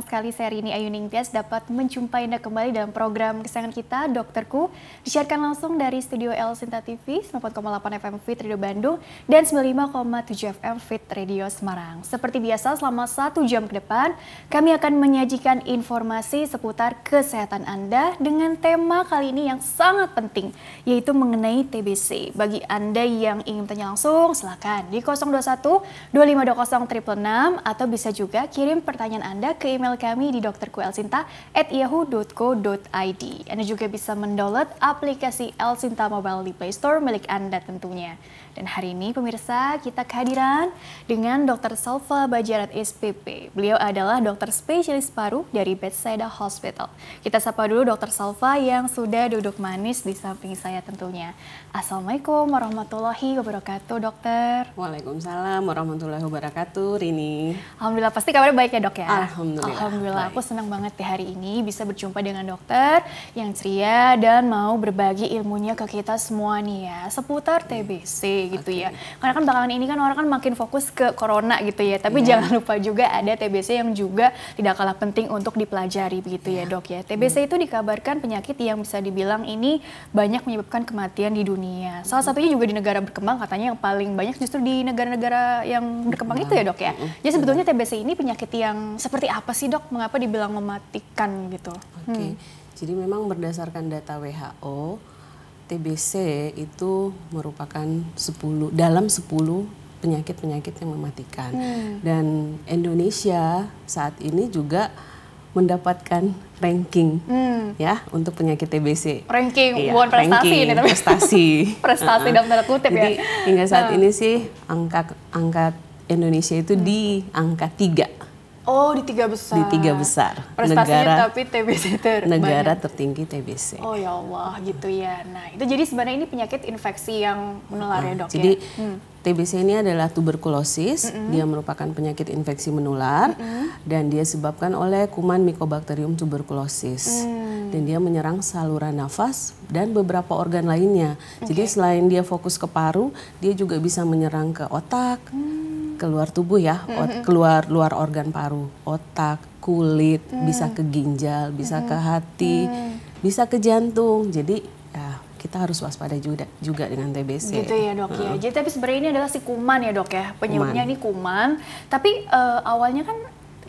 senang sekali saya Rini Ayu Ningtyas dapat menjumpai Anda kembali dalam program kesayangan kita, Dokterku. Disiarkan langsung dari Studio L Sinta TV, 98 FM Fit Radio Bandung, dan 95,7 FM Fit Radio Semarang. Seperti biasa, selama satu jam ke depan, kami akan menyajikan informasi seputar kesehatan Anda dengan tema kali ini yang sangat penting, yaitu mengenai TBC. Bagi Anda yang ingin tanya langsung, silakan di 021 2520 atau bisa juga kirim pertanyaan Anda ke email email kami di yahoo.co.id. Anda juga bisa mendownload aplikasi Elsinta Mobile di Play Store milik Anda tentunya. Dan hari ini pemirsa kita kehadiran dengan Dr. Salva Bajarat SPP. Beliau adalah dokter spesialis paru dari Bethesda Hospital. Kita sapa dulu Dr. Salva yang sudah duduk manis di samping saya tentunya. Assalamualaikum warahmatullahi wabarakatuh dokter. Waalaikumsalam warahmatullahi wabarakatuh Rini. Alhamdulillah pasti kabarnya baik ya dok ya? Alhamdulillah. Alhamdulillah baik. aku senang banget di hari ini bisa berjumpa dengan dokter yang ceria dan mau berbagi ilmunya ke kita semua nih ya seputar TBC gitu okay. ya. Karena kan belakangan ini kan orang kan makin fokus ke corona gitu ya. Tapi yeah. jangan lupa juga ada TBC yang juga tidak kalah penting untuk dipelajari begitu yeah. ya iya. dok ya. TBC hmm. itu dikabarkan penyakit yang bisa dibilang ini banyak menyebabkan kematian di dunia. Salah satunya juga di negara berkembang katanya yang paling banyak justru di negara-negara yang berkembang nah. itu ya dok ya. Hmm. Jadi sebetulnya iya. TBC ini penyakit yang seperti apa sih dok? Mengapa dibilang mematikan gitu? Oke. Okay. Hmm. Jadi memang berdasarkan data WHO TBC itu merupakan 10 dalam 10 penyakit-penyakit yang mematikan. Hmm. Dan Indonesia saat ini juga mendapatkan ranking hmm. ya untuk penyakit TBC. Ranking iya, bukan prestasi ranking, ini tapi prestasi. prestasi uh -huh. dalam kutip Jadi, ya. hingga saat hmm. ini sih angka angka Indonesia itu hmm. di angka tiga Oh, di tiga besar. Di tiga besar. Prestasinya negara, tapi TBC ter Negara tertinggi TBC. Oh ya Allah, gitu ya. Nah, itu jadi sebenarnya ini penyakit infeksi yang menular ah, ya, Dok jadi, ya. hmm TBC ini adalah tuberkulosis, mm -hmm. dia merupakan penyakit infeksi menular mm -hmm. dan dia disebabkan oleh kuman Mycobacterium tuberculosis. Mm. Dan dia menyerang saluran nafas dan beberapa organ lainnya. Okay. Jadi selain dia fokus ke paru, dia juga bisa menyerang ke otak, mm. keluar tubuh ya, mm -hmm. keluar luar organ paru, otak, kulit, mm. bisa ke ginjal, bisa mm. ke hati, mm. bisa ke jantung. Jadi kita harus waspada juga juga dengan TBC. Gitu ya dok ya. Jadi tapi sebenarnya ini adalah si kuman ya dok ya. Penyebabnya ini kuman. Tapi uh, awalnya kan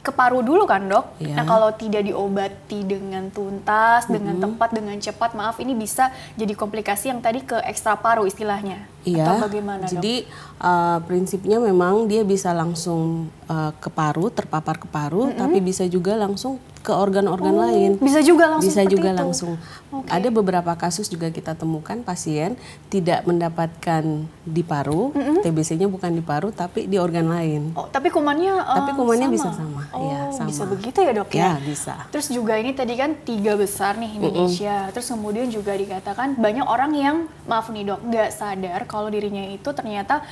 ke paru dulu kan dok. Ya. Nah kalau tidak diobati dengan tuntas, hmm dengan tepat, dengan cepat, maaf ini bisa jadi komplikasi yang tadi ke ekstra paru istilahnya. Iya. bagaimana jadi, dok? uh, eh, prinsipnya memang dia bisa langsung uh, eh, ke paru, terpapar ke paru, mm-hmm. tapi bisa juga langsung ke organ-organ oh, lain. Bisa juga langsung. Bisa juga itu. langsung. Okay. Ada beberapa kasus juga kita temukan pasien tidak mendapatkan di paru, mm -hmm. TBC-nya bukan di paru tapi di organ lain. Oh, tapi kumannya uh, Tapi eh, kumannya sama. bisa sama. Iya, oh, ya, sama. bisa begitu ya, Dok ya? ya? bisa. Terus juga ini tadi kan tiga besar nih Indonesia. Mm -hmm. Terus kemudian juga dikatakan banyak orang yang maaf nih, Dok, nggak sadar kalau dirinya itu ternyata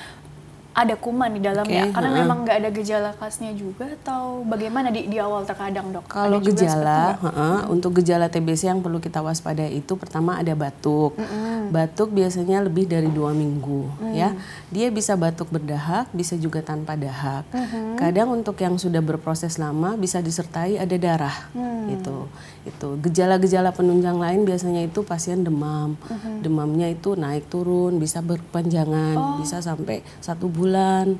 ada kuman di dalamnya okay. karena memang nggak ada gejala khasnya juga atau bagaimana di, di awal terkadang dok? Kalau gejala uh -uh, untuk gejala TBC yang perlu kita waspadai itu pertama ada batuk, mm -hmm. batuk biasanya lebih dari dua minggu mm. ya dia bisa batuk berdahak bisa juga tanpa dahak, mm -hmm. kadang untuk yang sudah berproses lama bisa disertai ada darah mm. gitu itu gejala-gejala penunjang lain biasanya itu pasien demam uh mm-hmm. -huh. demamnya itu naik turun bisa berpanjangan oh. bisa sampai satu bulan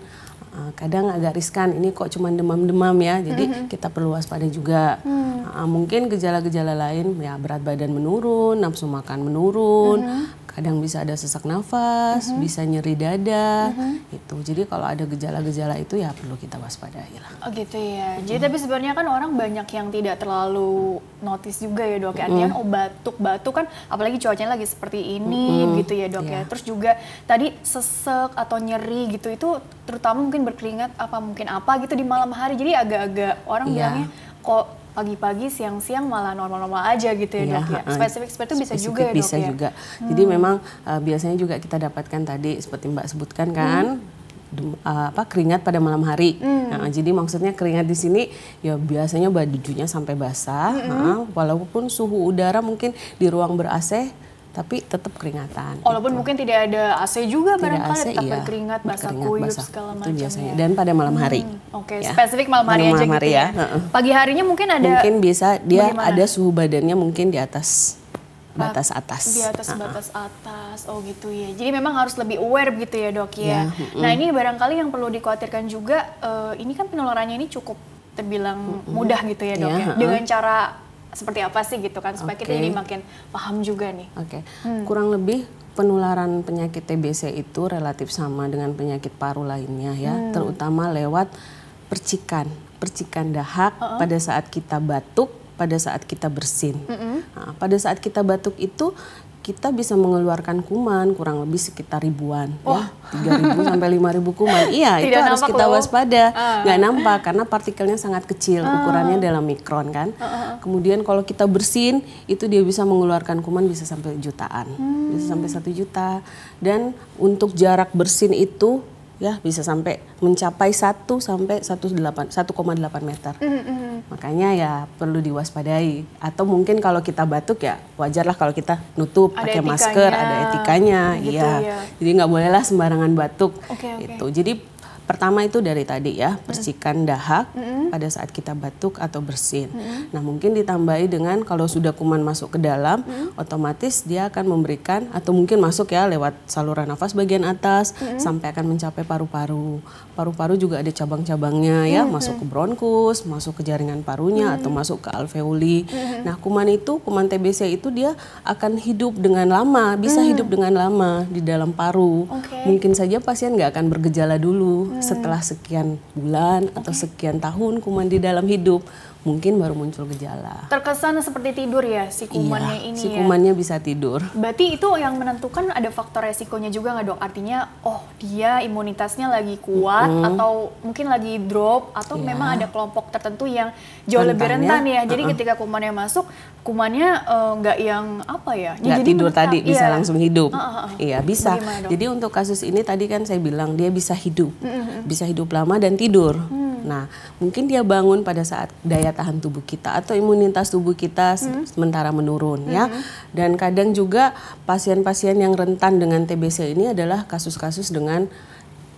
ah, kadang agak riskan ini kok cuma demam-demam ya jadi uh mm-hmm. -huh. kita perlu waspada juga uh, mungkin gejala-gejala lain ya berat badan menurun nafsu makan menurun uh mm-hmm. -huh kadang bisa ada sesak nafas, mm-hmm. bisa nyeri dada, mm-hmm. itu. Jadi kalau ada gejala-gejala itu ya perlu kita waspadai lah. Oh gitu ya. Mm-hmm. Jadi tapi sebenarnya kan orang banyak yang tidak terlalu notice juga ya dok. Ya. Mhm. Artinya mm-hmm. oh batuk-batuk kan, apalagi cuacanya lagi seperti ini mm-hmm. gitu ya dok yeah. ya. Iya. Terus juga tadi sesek atau nyeri gitu itu terutama mungkin berkeringat apa mungkin apa gitu di malam hari. Jadi agak-agak orang yeah. bilangnya kok pagi-pagi, siang-siang malah normal-normal aja gitu ya, ya dok ya. Spesifik seperti itu bisa spesifik juga ya dok bisa ya. juga. Hmm. Jadi memang uh, biasanya juga kita dapatkan tadi seperti Mbak sebutkan kan. Hmm. Dem, eh, apa keringat pada malam hari. Mm. Nah, jadi maksudnya keringat di sini ya biasanya bajunya sampai basah. -hmm. nah, walaupun suhu udara mungkin di ruang ber-AC tapi tetap keringatan. Walaupun gitu. mungkin tidak ada AC juga tidak barangkali tetap iya, berkeringat, basah kuyup segala macam. Itu biasanya ya. dan pada malam hari. Hmm, Oke, okay. ya. spesifik malam hari malam aja malam gitu hari gitu ya. ya. Hmm. Pagi harinya mungkin ada Mungkin bisa dia bagaimana? ada suhu badannya mungkin di atas batas atas. Di atas uh -huh. batas atas. Oh gitu ya. Jadi memang harus lebih aware gitu ya, Dok ya. ya. mm Nah, ini barangkali yang perlu dikhawatirkan juga uh, ini kan penularannya ini cukup terbilang mm hmm mudah gitu ya, Dok yeah, ya. ya. Dengan cara seperti apa sih gitu kan supaya okay. kita jadi makin paham juga nih. Oke. Okay. Hmm. Kurang lebih penularan penyakit TBC itu relatif sama dengan penyakit paru lainnya ya, hmm. terutama lewat percikan, percikan dahak uh -uh. pada saat kita batuk, pada saat kita bersin. Mm nah, pada saat kita batuk itu kita bisa mengeluarkan kuman kurang lebih sekitar ribuan oh. ya ribu sampai lima ribu kuman. Iya, Tidak itu harus kita loh. waspada. Ah. nggak uh. nampak karena partikelnya sangat kecil, uh. ukurannya dalam mikron kan. Uh. Kemudian kalau kita bersin, itu dia bisa mengeluarkan kuman bisa sampai jutaan. Hmm. Bisa sampai satu juta. Dan untuk jarak bersin itu ya bisa sampai mencapai 1 sampai 1,8 meter. Mm -hmm. Makanya ya perlu diwaspadai. Atau mungkin kalau kita batuk ya wajarlah kalau kita nutup ada pakai etikanya, masker, ada etikanya, gitu, iya. Ya. Jadi nggak bolehlah sembarangan batuk. Okay, okay. Itu. Jadi Pertama itu dari tadi ya, bersihkan dahak mm-hmm. pada saat kita batuk atau bersin. Mm-hmm. Nah, mungkin ditambahi dengan kalau sudah kuman masuk ke dalam, mm-hmm. otomatis dia akan memberikan atau mungkin masuk ya lewat saluran nafas bagian atas mm-hmm. sampai akan mencapai paru-paru. Paru-paru juga ada cabang-cabangnya ya, mm-hmm. masuk ke bronkus, masuk ke jaringan parunya mm-hmm. atau masuk ke alveoli. Mm-hmm. Nah, kuman itu, kuman TBC itu dia akan hidup dengan lama, bisa mm-hmm. hidup dengan lama di dalam paru. Okay. Mungkin saja pasien nggak akan bergejala dulu. Mm-hmm setelah sekian bulan atau sekian tahun kuman di dalam hidup mungkin baru muncul gejala. Terkesan seperti tidur ya si iya, kumannya iya, ini. Si ya. kumannya ya. bisa tidur. Berarti itu yang menentukan ada faktor resikonya juga nggak dok? Artinya oh dia imunitasnya lagi kuat mm -hmm. atau mungkin lagi drop atau yeah. memang ada kelompok tertentu yang jauh lebih rentan ya. ya. Jadi uh -uh. ketika kumannya masuk, kumannya eh, nggak uh, yang apa ya? Nggak tidur tadi iya. Ah, ah, ah. iya. bisa langsung hidup. Uh -uh. Iya bisa. Jadi untuk kasus ini tadi kan saya bilang dia bisa hidup, mm -hmm. bisa hidup lama dan tidur. Mm -hmm Nah, mungkin dia bangun pada saat daya tahan tubuh kita atau imunitas tubuh kita hmm. sementara menurun ya. hmm. ya. Dan kadang juga pasien-pasien yang rentan dengan TBC ini adalah kasus-kasus dengan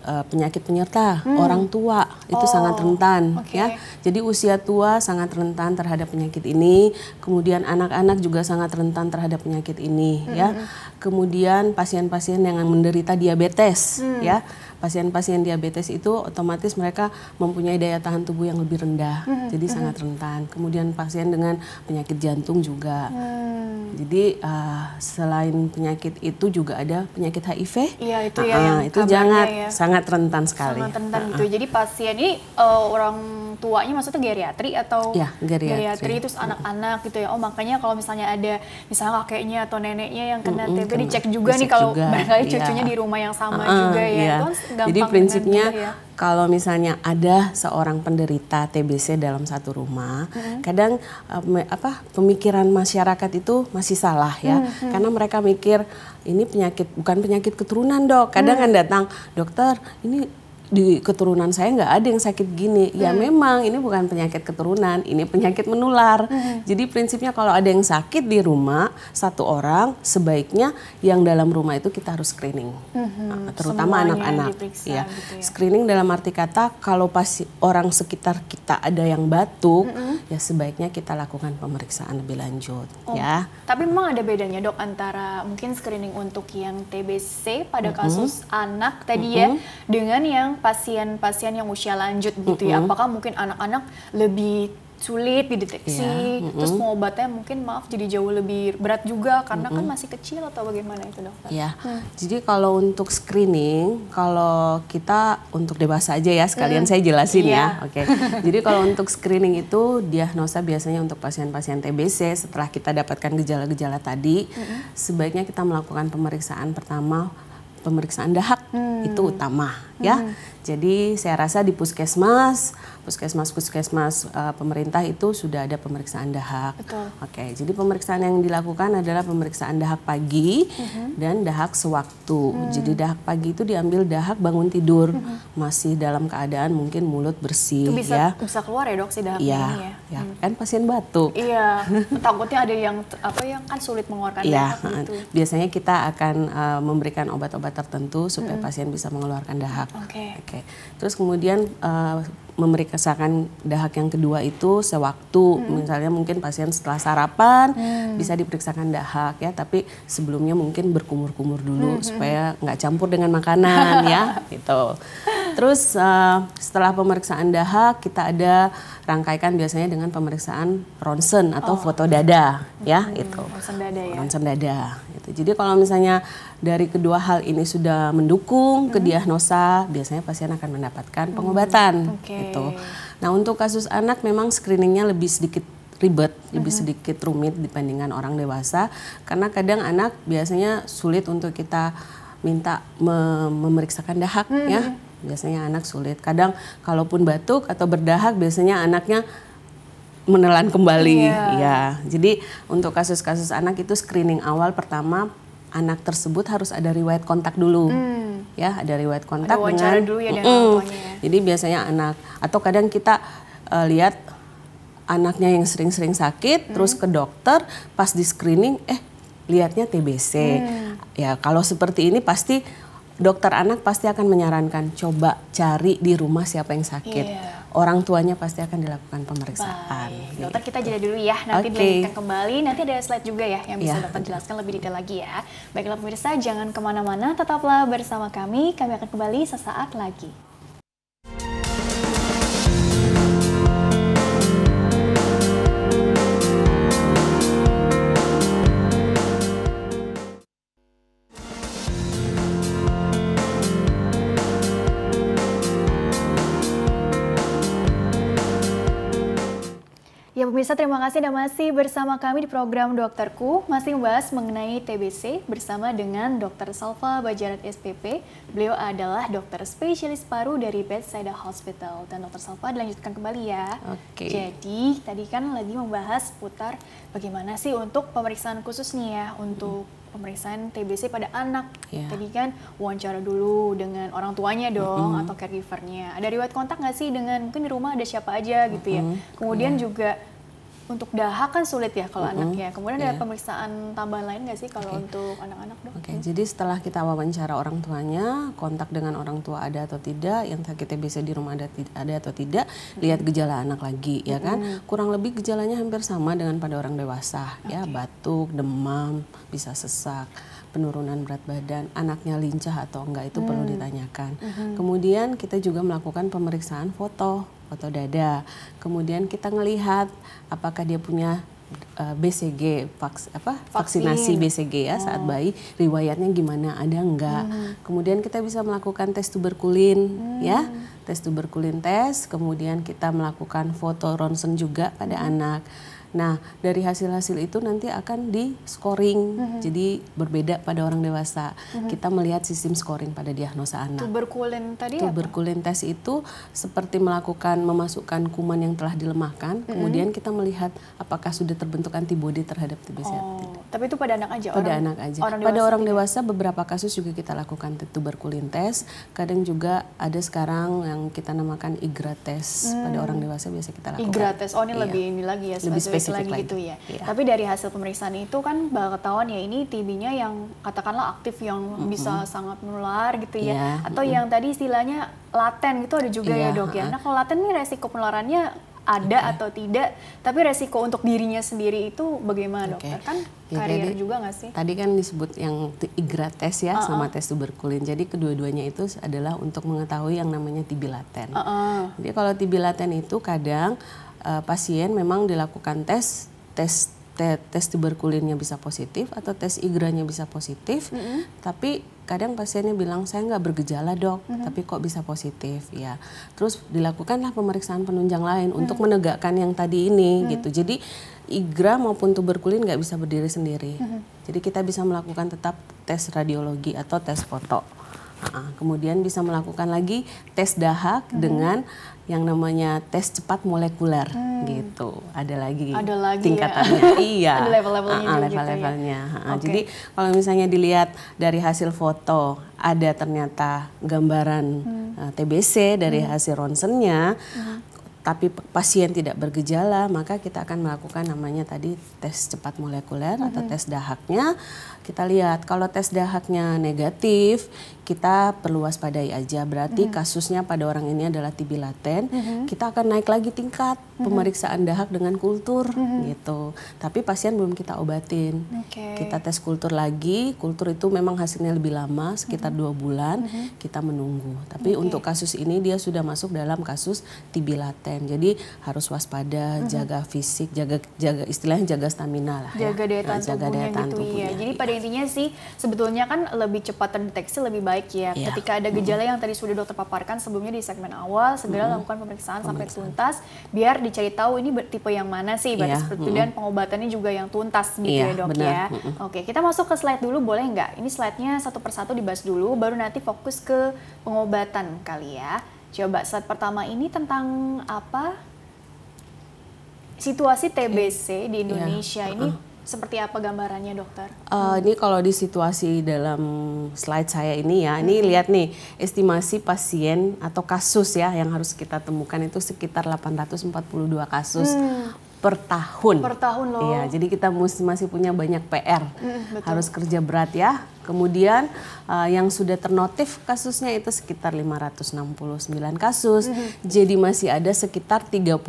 uh, penyakit penyerta hmm. orang tua itu oh, sangat rentan okay. ya jadi usia tua sangat rentan terhadap penyakit ini kemudian anak-anak juga sangat rentan terhadap penyakit ini ya. hmm. ya kemudian pasien-pasien yang menderita diabetes hmm. ya pasien-pasien diabetes itu otomatis mereka mempunyai daya tahan tubuh yang lebih rendah, -hmm. hmm jadi -hmm. sangat rentan. Kemudian pasien dengan penyakit jantung juga. Mm. Jadi uh, selain penyakit itu juga ada penyakit HIV. Iya itu uh -uh, ya. Ah, yang itu sangat ya. sangat rentan sekali. Sangat rentan uh -uh. gitu. Ah, jadi pasien ini uh, orang tuanya maksudnya geriatri atau ya, geriatri. geriatri terus anak-anak gitu ya. Oh makanya kalau misalnya ada misalnya kakeknya atau neneknya yang kena mm hmm TB dicek juga dicek nih kalau barangkali iya. cucunya ya. di rumah yang sama uh -uh, juga ya. Yeah. Iya. Jadi prinsipnya gitu ya. kalau misalnya ada seorang penderita TBC dalam satu rumah, hmm. kadang eh, apa pemikiran masyarakat itu masih salah ya. Hmm. Karena mereka mikir ini penyakit bukan penyakit keturunan, Dok. Kadang hmm. kan datang, "Dokter, ini di keturunan saya nggak ada yang sakit gini. Ya hmm. memang ini bukan penyakit keturunan, ini penyakit menular. Hmm. Jadi prinsipnya kalau ada yang sakit di rumah satu orang, sebaiknya yang dalam rumah itu kita harus screening, hmm. Ah, terutama anak-anak. Ya. ya, screening dalam arti kata kalau pasti orang sekitar kita ada yang batuk, hmm. ya sebaiknya kita lakukan pemeriksaan lebih lanjut. Oh. Ya. Tapi memang ada bedanya dok antara mungkin screening untuk yang TBC pada hmm. kasus anak tadi hmm. ya dengan yang pasien-pasien yang usia lanjut gitu mm -hmm. ya, apakah mungkin anak-anak lebih sulit dideteksi, yeah. mm -hmm. terus pengobatnya mungkin maaf jadi jauh lebih berat juga karena mm -hmm. kan masih kecil atau bagaimana itu dokter? Ya, yeah. hmm. jadi kalau untuk screening, kalau kita untuk dewasa aja ya sekalian mm. saya jelasin yeah. ya, oke. Okay. jadi kalau untuk screening itu diagnosa biasanya untuk pasien-pasien TBC setelah kita dapatkan gejala-gejala tadi, mm -hmm. sebaiknya kita melakukan pemeriksaan pertama pemeriksaan dahak hmm. itu utama ya. Hmm. Jadi saya rasa di puskesmas, puskesmas puskesmas uh, pemerintah itu sudah ada pemeriksaan dahak. Betul. Oke, jadi pemeriksaan yang dilakukan adalah pemeriksaan dahak pagi uh-huh. dan dahak sewaktu. Hmm. Jadi dahak pagi itu diambil dahak bangun tidur uh-huh. masih dalam keadaan mungkin mulut bersih itu bisa, ya. Bisa keluar ya dok si dahak ya, ini ya. Ya, kan pasien batuk. Iya, takutnya ada yang apa yang kan sulit mengeluarkan ya, dahak itu? Biasanya kita akan uh, memberikan obat-obat tertentu supaya hmm. pasien bisa mengeluarkan dahak. Oke. Okay. Oke. Okay. Terus kemudian uh, eh, memeriksakan dahak yang kedua itu sewaktu hmm. misalnya mungkin pasien setelah sarapan hmm. bisa diperiksakan dahak ya tapi sebelumnya mungkin berkumur-kumur dulu hmm. hmm, hmm. supaya nggak campur dengan makanan ya gitu terus uh, setelah pemeriksaan dahak kita ada rangkaikan biasanya dengan pemeriksaan ronsen atau oh. foto dada ya hmm, itu ronsen dada ya ronsen dada itu jadi kalau misalnya dari kedua hal ini sudah mendukung hmm. ke diagnosa biasanya pasien akan mendapatkan hmm, pengobatan okay. itu nah untuk kasus anak memang screeningnya lebih sedikit ribet, lebih hmm. sedikit rumit dibandingkan orang dewasa karena kadang anak biasanya sulit untuk kita minta me memeriksakan dahak ya. hmm. ya biasanya anak sulit. Kadang kalaupun batuk atau berdahak biasanya anaknya menelan kembali. Yeah. Ya. Iya. Jadi untuk kasus-kasus anak itu screening awal pertama anak tersebut harus ada riwayat kontak dulu. Mm. Ya, ada riwayat kontak ada dengan dulu ya, mm, -mm. Ya. Jadi biasanya anak atau kadang kita uh, lihat anaknya yang sering-sering sakit mm. terus ke dokter pas di screening eh lihatnya TBC. Mm. Ya, kalau seperti ini pasti dokter anak pasti akan menyarankan coba cari di rumah siapa yang sakit. Yeah. Orang tuanya pasti akan dilakukan pemeriksaan. Baik. Gitu. Dokter kita jeda dulu ya, nanti okay. dilanjutkan kembali. Nanti ada slide juga ya yang bisa yeah. dokter jelaskan lebih detail lagi ya. Baiklah pemirsa, jangan kemana-mana, tetaplah bersama kami. Kami akan kembali sesaat lagi. pemirsa terima kasih dan masih bersama kami di program Dokterku, masih membahas mengenai TBC bersama dengan Dr. Salva Bajarat SPP. Beliau adalah dokter spesialis paru dari Bedside Hospital. Dan Dr. Salva dilanjutkan kembali ya. Oke. Okay. Jadi tadi kan lagi membahas putar bagaimana sih untuk pemeriksaan khusus nih ya untuk hmm pemeriksaan TBC pada anak. Yeah. Tadi kan wawancara dulu dengan orang tuanya dong -hmm. atau caregivernya. Ada riwayat kontak nggak sih dengan mungkin di rumah ada siapa aja gitu -hmm. ya. Kemudian yeah. juga untuk dahak kan sulit ya kalau mm -hmm. anaknya. Kemudian yeah. ada iya. pemeriksaan tambahan lain nggak sih kalau okay. untuk anak-anak dok? Oke, okay. hmm. jadi setelah kita wawancara orang tuanya, kontak dengan orang tua ada atau tidak, yang sakitnya bisa di rumah ada, ada atau tidak, mm -hmm. lihat gejala anak lagi ya kan. Hmm. Kurang lebih gejalanya hampir sama dengan pada orang dewasa okay. ya, batuk, demam, bisa sesak penurunan berat badan, anaknya lincah atau enggak itu hmm. perlu ditanyakan. Hmm. Kemudian kita juga melakukan pemeriksaan foto, foto dada. Kemudian kita melihat apakah dia punya eh, BCG vaks, apa Vaksin. vaksinasi BCG ya oh. saat bayi riwayatnya gimana ada enggak hmm. kemudian kita bisa melakukan tes tuberkulin hmm. ya tes tuberkulin tes kemudian kita melakukan foto ronsen juga pada hmm. anak Nah, dari hasil-hasil itu nanti akan di scoring. Mm -hmm. Jadi berbeda pada orang dewasa. Mm -hmm. Kita melihat sistem scoring pada diagnosa anak. Tuberkulin tadi Tuberkulin apa? tes itu seperti melakukan memasukkan kuman yang telah dilemahkan, mm -hmm. kemudian kita melihat apakah sudah terbentuk antibodi terhadap TB oh. Tapi itu pada anak aja. Pada orang, anak aja. Orang pada orang dewasa beberapa kasus juga kita lakukan tuberkulin tes. Kadang juga ada sekarang yang kita namakan igra tes. Hmm. Pada orang hmm. dewasa biasa kita lakukan. Igra tes. Oh ini iya. lebih ini lagi ya lebih spesifik, gitu lagi, lagi gitu ya. Iya. Tapi dari hasil pemeriksaan itu kan bakal ketahuan ya ini TB-nya yang katakanlah aktif yang mm -hmm. bisa sangat menular gitu ya. Yeah. Atau mm -hmm. yang tadi istilahnya laten gitu ada juga yeah. ya iya, dok ya. Nah kalau laten ini resiko penularannya ada okay. atau tidak, tapi resiko untuk dirinya sendiri itu bagaimana okay. dokter? Kan ya, karir tadi, juga nggak sih? Tadi kan disebut yang IGRA tes ya uh -uh. sama tes tuberkulin. Jadi kedua-duanya itu adalah untuk mengetahui yang namanya TB Uh -uh. Jadi kalau TB itu kadang uh, pasien memang dilakukan tes tes tes tuberkulinnya bisa positif atau tes igranya bisa positif, mm -hmm. tapi kadang pasiennya bilang saya nggak bergejala dok, mm -hmm. tapi kok bisa positif ya. Terus dilakukanlah pemeriksaan penunjang lain mm -hmm. untuk menegakkan yang tadi ini mm -hmm. gitu. Jadi igra maupun tuberkulin nggak bisa berdiri sendiri. Mm -hmm. Jadi kita bisa melakukan tetap tes radiologi atau tes foto. Nah, kemudian bisa melakukan lagi tes dahak mm -hmm. dengan yang namanya tes cepat molekuler hmm. gitu. Ada lagi, ada lagi ya. tingkatannya. Ya. iya. level-levelnya. Ah, ah, ya. level-levelnya. Gitu ya? okay. Jadi kalau misalnya dilihat dari hasil foto ada ternyata gambaran hmm. uh, eh, TBC dari hmm. hasil ronsennya. Hmm tapi pasien tidak bergejala, maka kita akan melakukan namanya tadi tes cepat molekuler -hmm. atau tes dahaknya kita lihat kalau tes dahaknya negatif, kita perlu waspadai aja. Berarti -hmm. kasusnya pada orang ini adalah TB laten. -hmm. Kita akan naik lagi tingkat mhm. pemeriksaan dahak dengan kultur -hmm. gitu. Tapi pasien belum kita obatin. Okay. Kita tes kultur lagi. Kultur itu memang hasilnya lebih lama, sekitar mm -hmm. dua bulan. -hmm. Kita menunggu. Tapi okay. untuk kasus ini dia sudah masuk dalam kasus TB laten. Jadi harus waspada, -hmm. jaga fisik, jaga jaga istilahnya jaga stamina lah. Ya. Jaga daya tahan nah, tubuhnya, jaga gitu ya. tubuhnya. Jadi pada pada intinya sih sebetulnya kan lebih cepat terdeteksi lebih baik ya. Yeah. Ketika ada gejala mm. yang tadi sudah dokter paparkan sebelumnya di segmen awal, segera mm. lakukan pemeriksaan, pemeriksaan sampai tuntas biar dicari tahu ini tipe yang mana sih, berarti yeah. seperti itu dan pengobatannya juga yang tuntas gitu yeah, ya dok bener. ya. Mm. Oke kita masuk ke slide dulu boleh nggak? Ini slide-nya satu persatu dibahas dulu, baru nanti fokus ke pengobatan kali ya. Coba slide pertama ini tentang apa? situasi TBC di iya. Indonesia yeah. ini uh ini seperti apa gambarannya dokter? Uh, ini kalau di situasi dalam slide saya ini ya, hmm. ini lihat nih estimasi pasien atau kasus ya yang harus kita temukan itu sekitar 842 kasus. Hmm per tahun. Per tahun loh. Iya, jadi kita masih punya banyak PR. Mm, betul. Harus kerja berat ya. Kemudian uh, yang sudah ternotif kasusnya itu sekitar 569 kasus. Mm -hmm. Jadi masih ada sekitar 32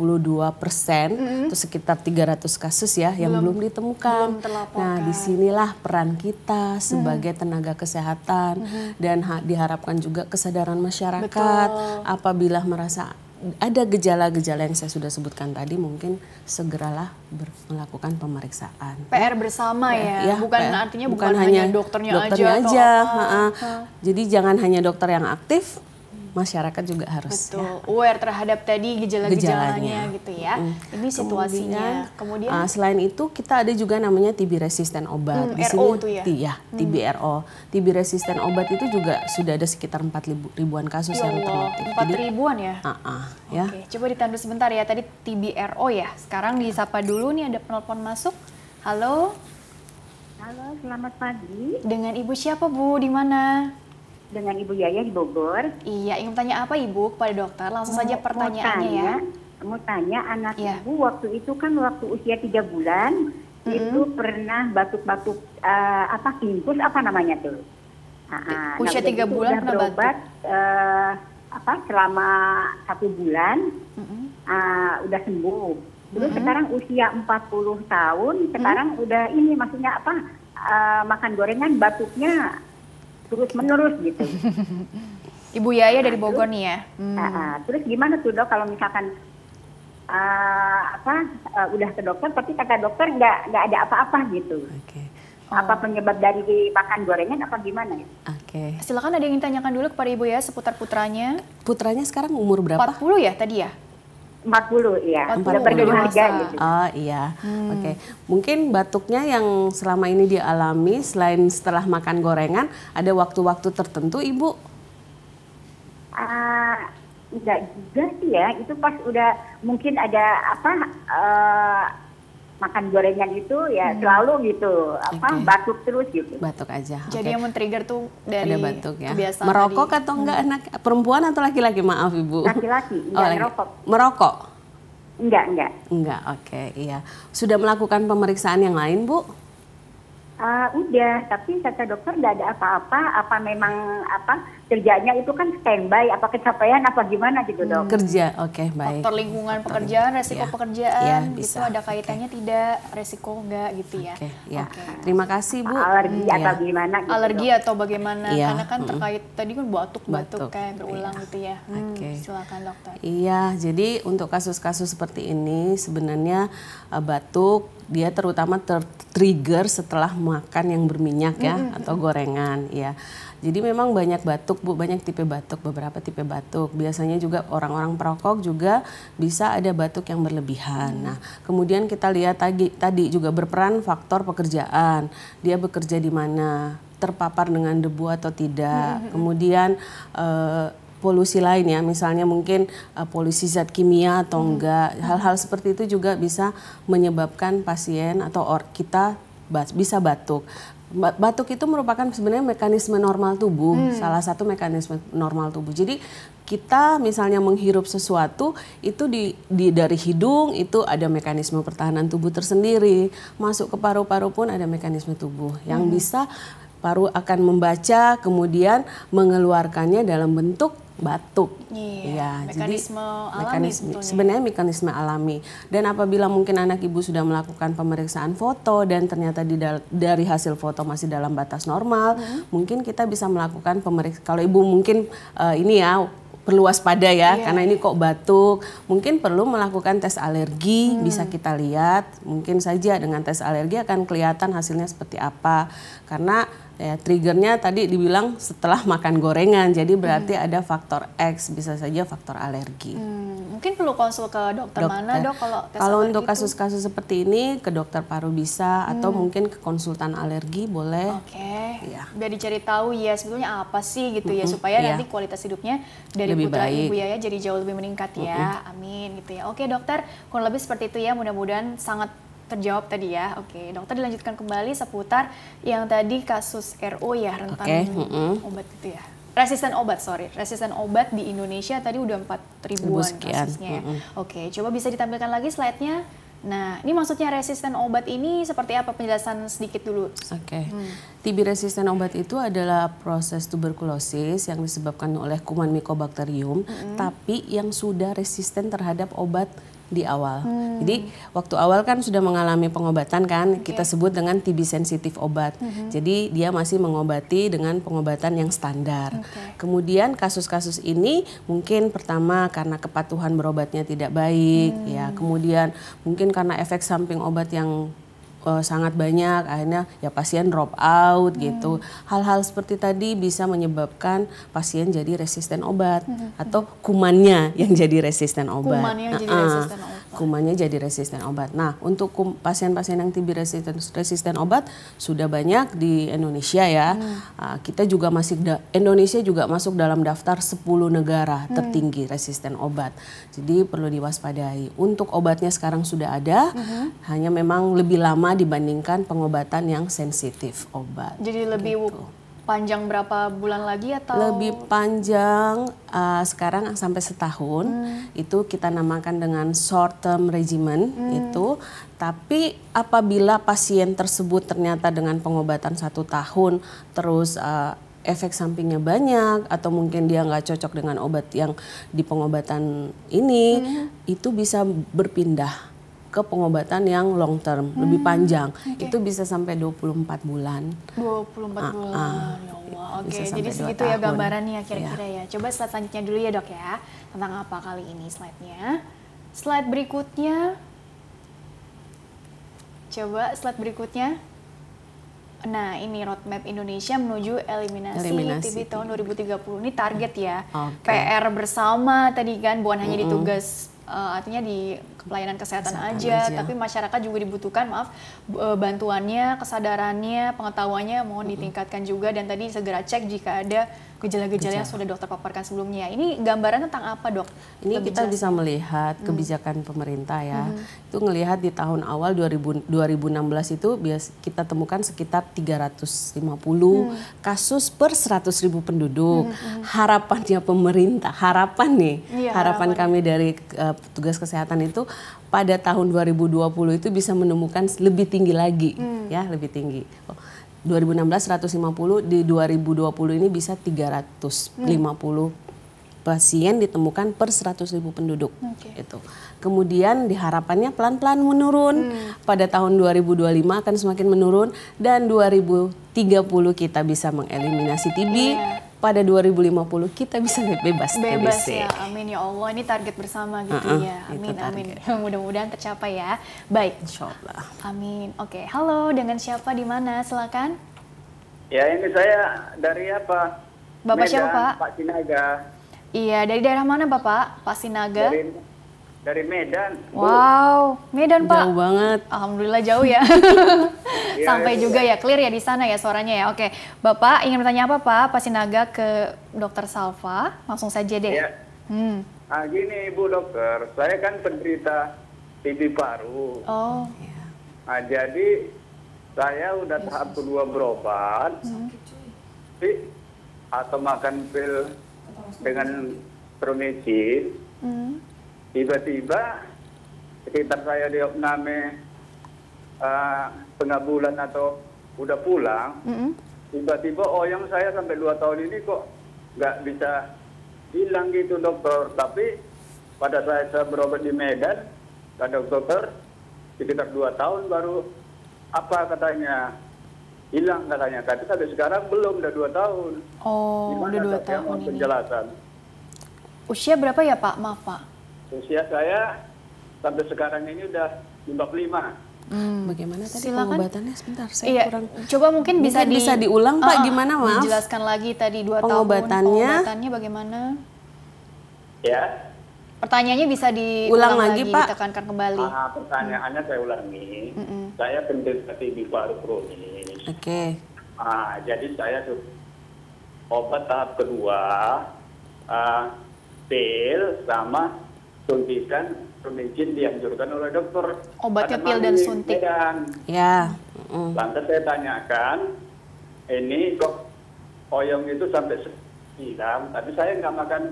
persen, mm -hmm. itu sekitar 300 kasus ya yang belum ditemukan. Belum nah, disinilah peran kita sebagai mm -hmm. tenaga kesehatan mm -hmm. dan diharapkan juga kesadaran masyarakat Betul. apabila merasa ada gejala-gejala yang saya sudah sebutkan tadi mungkin segeralah ber, melakukan pemeriksaan. PR bersama ya, ya bukan PR, artinya bukan, bukan hanya dokternya, dokternya aja. aja. Ha -ha. Ha. Jadi jangan hanya dokter yang aktif, masyarakat juga harus ya. Betul. Ya. aware terhadap tadi gejala-gejalanya gitu ya. Mm Ini situasinya. Kemudian, Kemudian uh, selain itu kita ada juga namanya TB resisten obat. Hmm, Di sini itu ya. ya hmm. TB RO. TB resisten obat itu juga sudah ada sekitar empat ribu, ribuan kasus ya yang terdeteksi. empat ribuan ya? Uh -uh, ya. Oke, coba ditandu sebentar ya. Tadi TB RO ya. Sekarang disapa dulu nih ada penelpon masuk. Halo. Halo, selamat pagi. Dengan Ibu siapa, Bu? Di mana? dengan Ibu Yaya di Bogor. Iya, ingin tanya apa Ibu kepada dokter? Langsung saja pertanyaannya ya. Mau tanya anak iya. Ibu waktu itu kan waktu usia tiga bulan mm -hmm. itu pernah batuk-batuk uh, apa kimpus apa namanya tuh? Ah, ah, nah, usia tiga 3 bulan pernah berobat uh, apa selama satu bulan mm -hmm. uh, udah sembuh. Terus mm -hmm. sekarang usia 40 tahun, sekarang mm -hmm. udah ini maksudnya apa? Uh, makan gorengan batuknya terus menerus gitu. Ibu Yaya dari Bogor nih ya. Hmm. Ah, ah. terus gimana tuh dok kalau misalkan uh, apa uh, udah ke dokter tapi kata dokter nggak nggak ada apa-apa gitu. Okay. Oh. Apa penyebab dari makan gorengan apa gimana ya? Oke. Okay. Silakan ada yang ingin tanyakan dulu kepada Ibu ya seputar putranya. Putranya sekarang umur berapa? 40 ya tadi ya? 40 ya, 40. sudah berkeluarga gitu. Oh iya, hmm. oke. Okay. Mungkin batuknya yang selama ini dialami selain setelah makan gorengan, ada waktu-waktu tertentu Ibu? Uh, ah, enggak juga sih ya, itu pas udah mungkin ada apa, uh, makan gorengan itu ya hmm. selalu gitu apa okay. batuk terus gitu. Batuk aja. Okay. Jadi yang men-trigger tuh dari Ada batuk ya. Kebiasaan merokok dari, atau hmm. enggak hmm. anak perempuan atau laki-laki maaf Ibu? Laki-laki, oh, enggak oh, merokok. Merokok. Enggak, enggak. Enggak, oke, okay, iya. Sudah melakukan pemeriksaan yang lain, Bu? Uh, udah, tapi kata dokter nggak ada apa-apa. Apa memang apa kerjanya itu kan standby, apa kecapean, apa gimana gitu hmm, dok? Hmm, kerja, oke okay, baik. Faktor lingkungan Faktor pekerjaan, resiko ya. pekerjaan, ya, bisa. gitu ada kaitannya okay. tidak, resiko enggak gitu ya? Oke, okay, ya. Okay. Terima kasih bu. Alergi hmm, iya. atau ya. gimana? Gitu, Alergi dok. atau bagaimana? Ya. Karena kan hmm. terkait hmm. tadi kan batuk-batuk kan berulang ya. gitu ya. Hmm, okay. Silakan dokter. Iya, jadi untuk kasus-kasus seperti ini sebenarnya eh, batuk dia terutama tertrigger setelah makan yang berminyak ya mm -hmm. atau gorengan ya. Jadi memang banyak batuk Bu, banyak tipe batuk, beberapa tipe batuk. Biasanya juga orang-orang perokok juga bisa ada batuk yang berlebihan. Nah, kemudian kita lihat tadi tadi juga berperan faktor pekerjaan. Dia bekerja di mana? terpapar dengan debu atau tidak. Kemudian eh, polusi lain ya, misalnya mungkin uh, polusi zat kimia atau hmm. enggak. Hmm. Hal-hal seperti itu juga bisa menyebabkan pasien atau or kita bas bisa batuk batuk itu merupakan sebenarnya mekanisme normal tubuh, hmm. salah satu mekanisme normal tubuh. Jadi kita misalnya menghirup sesuatu itu di, di dari hidung itu ada mekanisme pertahanan tubuh tersendiri, masuk ke paru-paru pun ada mekanisme tubuh yang hmm. bisa paru akan membaca kemudian mengeluarkannya dalam bentuk batuk. Iya, ya, mekanisme jadi alami mekanisme, sebenarnya mekanisme alami. Dan apabila mungkin anak ibu sudah melakukan pemeriksaan foto dan ternyata di dari hasil foto masih dalam batas normal, hmm. mungkin kita bisa melakukan pemeriksaan. kalau ibu mungkin uh, ini ya perlu waspada ya yeah. karena ini kok batuk mungkin perlu melakukan tes alergi hmm. bisa kita lihat mungkin saja dengan tes alergi akan kelihatan hasilnya seperti apa karena Ya, triggernya tadi dibilang setelah makan gorengan, jadi berarti hmm. ada faktor X, bisa saja faktor alergi. Hmm. Mungkin perlu konsul ke dokter, dokter. mana dok kalau kalau untuk gitu? kasus-kasus seperti ini ke dokter paru bisa hmm. atau mungkin ke konsultan alergi boleh. Oke. Okay. Ya. Biar dicari tahu ya sebetulnya apa sih gitu ya, -hmm. ya supaya ya. nanti kualitas hidupnya dari lebih putra baik. ibu Yaya jadi jauh lebih meningkat ya. -hmm. Amin gitu ya. Oke dokter, kurang lebih seperti itu ya. Mudah-mudahan sangat terjawab tadi ya. Oke, dokter dilanjutkan kembali seputar yang tadi kasus RO ya rentan okay. obat itu ya. Resisten obat, sorry. Resisten obat di Indonesia tadi udah 4 ribuan kasusnya. Mm -hmm. Oke, coba bisa ditampilkan lagi slide-nya. Nah, ini maksudnya resisten obat ini seperti apa penjelasan sedikit dulu? Oke. Okay. Hmm. TB resisten obat itu adalah proses tuberkulosis yang disebabkan oleh kuman mikobakterium, mm -hmm. tapi yang sudah resisten terhadap obat di awal. Hmm. Jadi waktu awal kan sudah mengalami pengobatan kan okay. kita sebut dengan TB sensitif obat. Hmm. Jadi dia masih mengobati dengan pengobatan yang standar. Okay. Kemudian kasus-kasus ini mungkin pertama karena kepatuhan berobatnya tidak baik hmm. ya. Kemudian mungkin karena efek samping obat yang uh, sangat banyak akhirnya ya pasien drop out gitu. hmm. gitu hal-hal seperti tadi bisa menyebabkan pasien jadi resisten obat hmm. hmm atau hmm. kumannya yang jadi resisten obat kumannya nah, jadi resisten obat kumannya jadi resisten obat nah untuk pasien-pasien yang TB resisten resisten obat sudah banyak di Indonesia ya hmm. uh, kita juga masih Indonesia juga masuk dalam daftar 10 negara hmm. tertinggi resisten obat jadi perlu diwaspadai untuk obatnya sekarang sudah ada -huh. Hmm. hanya memang lebih lama dibandingkan pengobatan yang sensitif obat. Jadi lebih gitu. panjang berapa bulan lagi atau? Lebih panjang uh, sekarang sampai setahun hmm. itu kita namakan dengan short term regimen hmm. itu. Tapi apabila pasien tersebut ternyata dengan pengobatan satu tahun terus uh, efek sampingnya banyak atau mungkin dia nggak cocok dengan obat yang di pengobatan ini hmm. itu bisa berpindah ke pengobatan yang long term, hmm. lebih panjang. Okay. Itu bisa sampai 24 bulan. 24 uh, ah, bulan. Uh, Oke, okay. jadi segitu ya gambarannya ya kira-kira iya. ya. Coba slide selanjutnya dulu ya, Dok ya. Tentang apa kali ini slide-nya? Slide berikutnya. Coba slide berikutnya. Nah, ini roadmap Indonesia menuju eliminasi, eliminasi. TB tahun 2030. Ini target ya. Okay. PR bersama tadi kan bukan mm -hmm. hanya di uh, artinya di pelayanan kesehatan, kesehatan aja, aja, tapi masyarakat juga dibutuhkan maaf eh, bantuannya, kesadarannya, pengetahuannya mohon mm -hmm. ditingkatkan juga dan tadi segera cek jika ada gejala-gejala yang sudah dokter paparkan sebelumnya. Ini gambaran tentang apa dok? Ini kita jelas. bisa melihat hmm. kebijakan hmm. pemerintah ya. Hmm. Itu melihat di tahun awal 2000, 2016 itu bias, kita temukan sekitar 350 hmm. kasus per 100 ribu penduduk. Hmm, hmm. Harapannya pemerintah, harapan nih, ya, harapan, harapan kami dari uh, petugas kesehatan itu pada tahun 2020 itu bisa menemukan lebih tinggi lagi hmm. ya, lebih tinggi. Oh 2016 150 di 2020 ini bisa 350 hmm. pasien ditemukan per 100 ribu penduduk okay. itu. Kemudian diharapannya pelan-pelan menurun. Hmm. Pada tahun 2025 akan semakin menurun dan 2030 kita bisa mengeliminasi TB. Yeah pada 2050 kita bisa bebas bebas ya amin ya Allah ini target bersama gitu uh -uh, ya amin amin mudah-mudahan tercapai ya baik insyaallah amin oke okay. halo dengan siapa di mana silakan ya ini saya dari apa Bapak Medan, siapa Pak Pak Sinaga Iya, dari daerah mana Bapak? Pak Sinaga? Dari dari Medan. Wow, Medan Pak. Jauh banget. Alhamdulillah jauh ya. Iya, Sampai iya, juga iya. ya. clear ya di sana ya suaranya ya. Oke, Bapak ingin bertanya apa Pak Pasti naga ke Dokter Salva? Langsung saja deh. Ya. Hmm. Nah, gini Ibu Dokter, saya kan penderita TB paru. Oh. Nah, jadi saya udah yes. tahap kedua berobat. Hmm. cuy. atau makan pil dengan promesin. Hmm tiba-tiba sekitar saya di Okname uh, bulan atau udah pulang, mm-hmm. tiba-tiba oyang saya sampai dua tahun ini kok nggak bisa hilang gitu dokter. Tapi pada saat saya berobat di Medan, kata dokter sekitar dua tahun baru apa katanya hilang katanya. Tapi sampai sekarang belum, udah dua tahun. Oh, Gimana udah dua tahun ini. Penjelasan. Usia berapa ya Pak? Maaf Pak usia saya sampai sekarang ini udah 55. Hmm, hmm. Bagaimana tadi Silakan. pengobatannya sebentar saya iya. kurang. Coba mungkin bisa mungkin di, bisa diulang uh, Pak oh, oh, gimana maaf? Jelaskan lagi tadi dua pengobatannya, tahun pengobatannya bagaimana? Ya. Pertanyaannya bisa diulang lagi, lagi Pak. tekankan kembali. Ah, pertanyaannya hmm. saya ulangi. Mm -mm. Saya penderita TB paru ini Oke. Okay. Ah, jadi saya obat tahap kedua uh, sama suntikan pemijin dianjurkan oleh dokter. Obatnya pil dan suntik. dan. Ya. Mm. Lantas saya tanyakan, ini kok oyong itu sampai hilang, tapi saya nggak makan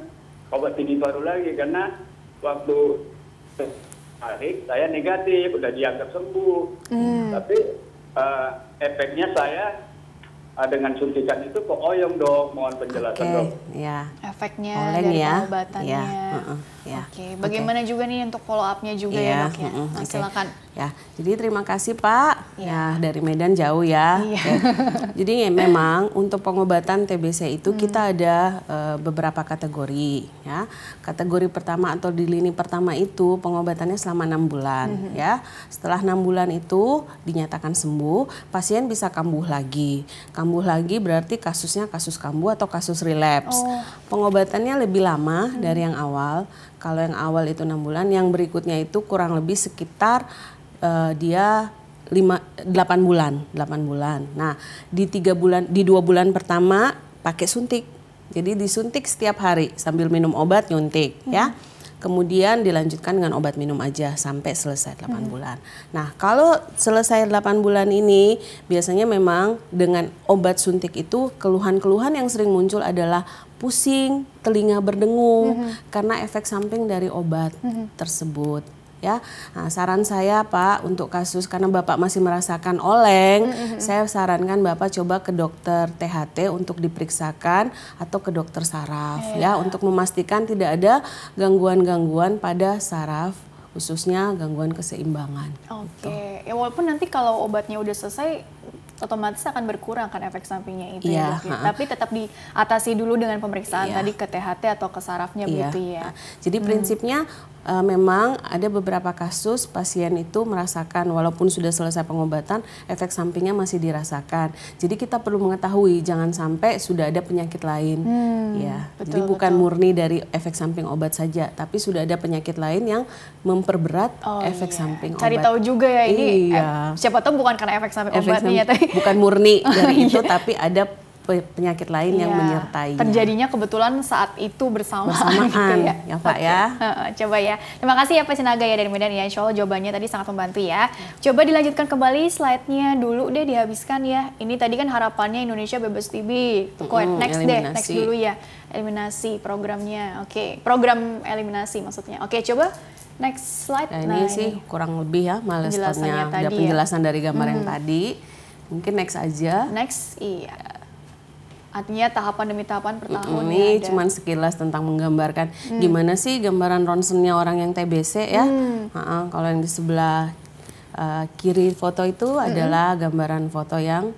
obat ini baru lagi karena waktu tarik saya negatif, udah dianggap sembuh. Mm. Tapi uh, efeknya saya Ah, dengan suntikan itu kok oyong dong mohon penjelasan okay. dong ya efeknya Oleh dari ya. pengobatannya ya. Uh -uh. ya. oke okay. bagaimana okay. juga nih untuk follow upnya juga ya, ya dok ya uh -uh. Nah, okay. ya jadi terima kasih pak ya, ya dari Medan jauh ya, ya. jadi ya, memang untuk pengobatan TBC itu hmm. kita ada uh, beberapa kategori ya kategori pertama atau di lini pertama itu pengobatannya selama enam bulan hmm. hmm. ya setelah enam bulan itu dinyatakan sembuh pasien bisa kambuh lagi kambuh lagi berarti kasusnya kasus kambuh atau kasus relapse. Oh. Pengobatannya lebih lama hmm. dari yang awal. Kalau yang awal itu enam bulan, yang berikutnya itu kurang lebih sekitar uh, dia lima delapan bulan, delapan bulan. Nah, di tiga bulan, di dua bulan pertama pakai suntik. Jadi disuntik setiap hari sambil minum obat nyuntik ya. hmm. ya kemudian dilanjutkan dengan obat minum aja sampai selesai 8 hmm. bulan. Nah, kalau selesai 8 bulan ini biasanya memang dengan obat suntik itu keluhan-keluhan yang sering muncul adalah pusing, telinga berdengung -hmm. karena efek samping dari obat -hmm. tersebut ya. Nah, saran saya Pak untuk kasus karena Bapak masih merasakan oleng, mm -hmm. saya sarankan Bapak coba ke dokter THT untuk diperiksakan atau ke dokter saraf yeah. ya iya. untuk memastikan tidak ada gangguan-gangguan pada saraf khususnya gangguan keseimbangan. Oke, okay. Gitu. ya walaupun nanti kalau obatnya udah selesai otomatis akan berkurang kan efek sampingnya itu yeah. ya, gitu. tapi tetap diatasi dulu dengan pemeriksaan yeah. tadi ke THT atau ke sarafnya yeah. begitu ya. Jadi hmm. prinsipnya Eh, memang ada beberapa kasus pasien itu merasakan walaupun sudah selesai pengobatan efek sampingnya masih dirasakan. Jadi kita perlu mengetahui jangan sampai sudah ada penyakit lain. Hmm, ya. Betul, Jadi bukan betul. murni dari efek samping obat saja, tapi sudah ada penyakit lain yang memperberat oh, efek iya. samping Cari obat. Cari tahu juga ya ini. Iya. siapa tahu bukan karena efek samping obatnya tapi bukan murni oh, dari iya. itu iya. tapi ada penyakit lain iya. yang menyertai. Terjadinya kebetulan saat itu bersama Bersamaan, gitu ya. ya Pak okay. ya. Coba ya. Terima kasih ya Pak Sinaga ya dari Medan ya. Insya Allah jawabannya tadi sangat membantu ya. Coba dilanjutkan kembali slide-nya dulu deh dihabiskan ya. Ini tadi kan harapannya Indonesia bebas TB. Tuh hmm, next eliminasi. deh, next dulu ya. Eliminasi programnya. Oke, okay. program eliminasi maksudnya. Oke, okay, coba next slide. Nah, ini nah, sih ini. kurang lebih ya milestones-nya. Ada ya. penjelasan dari gambar hmm. yang tadi. Mungkin next aja. Next, iya. Artinya tahapan demi tahapan per tahun Ini ya, Ini cuman sekilas tentang menggambarkan hmm. gimana sih gambaran ronsennya orang yang TBC ya. Hmm. kalau yang di sebelah uh, kiri foto itu -hmm. adalah gambaran foto yang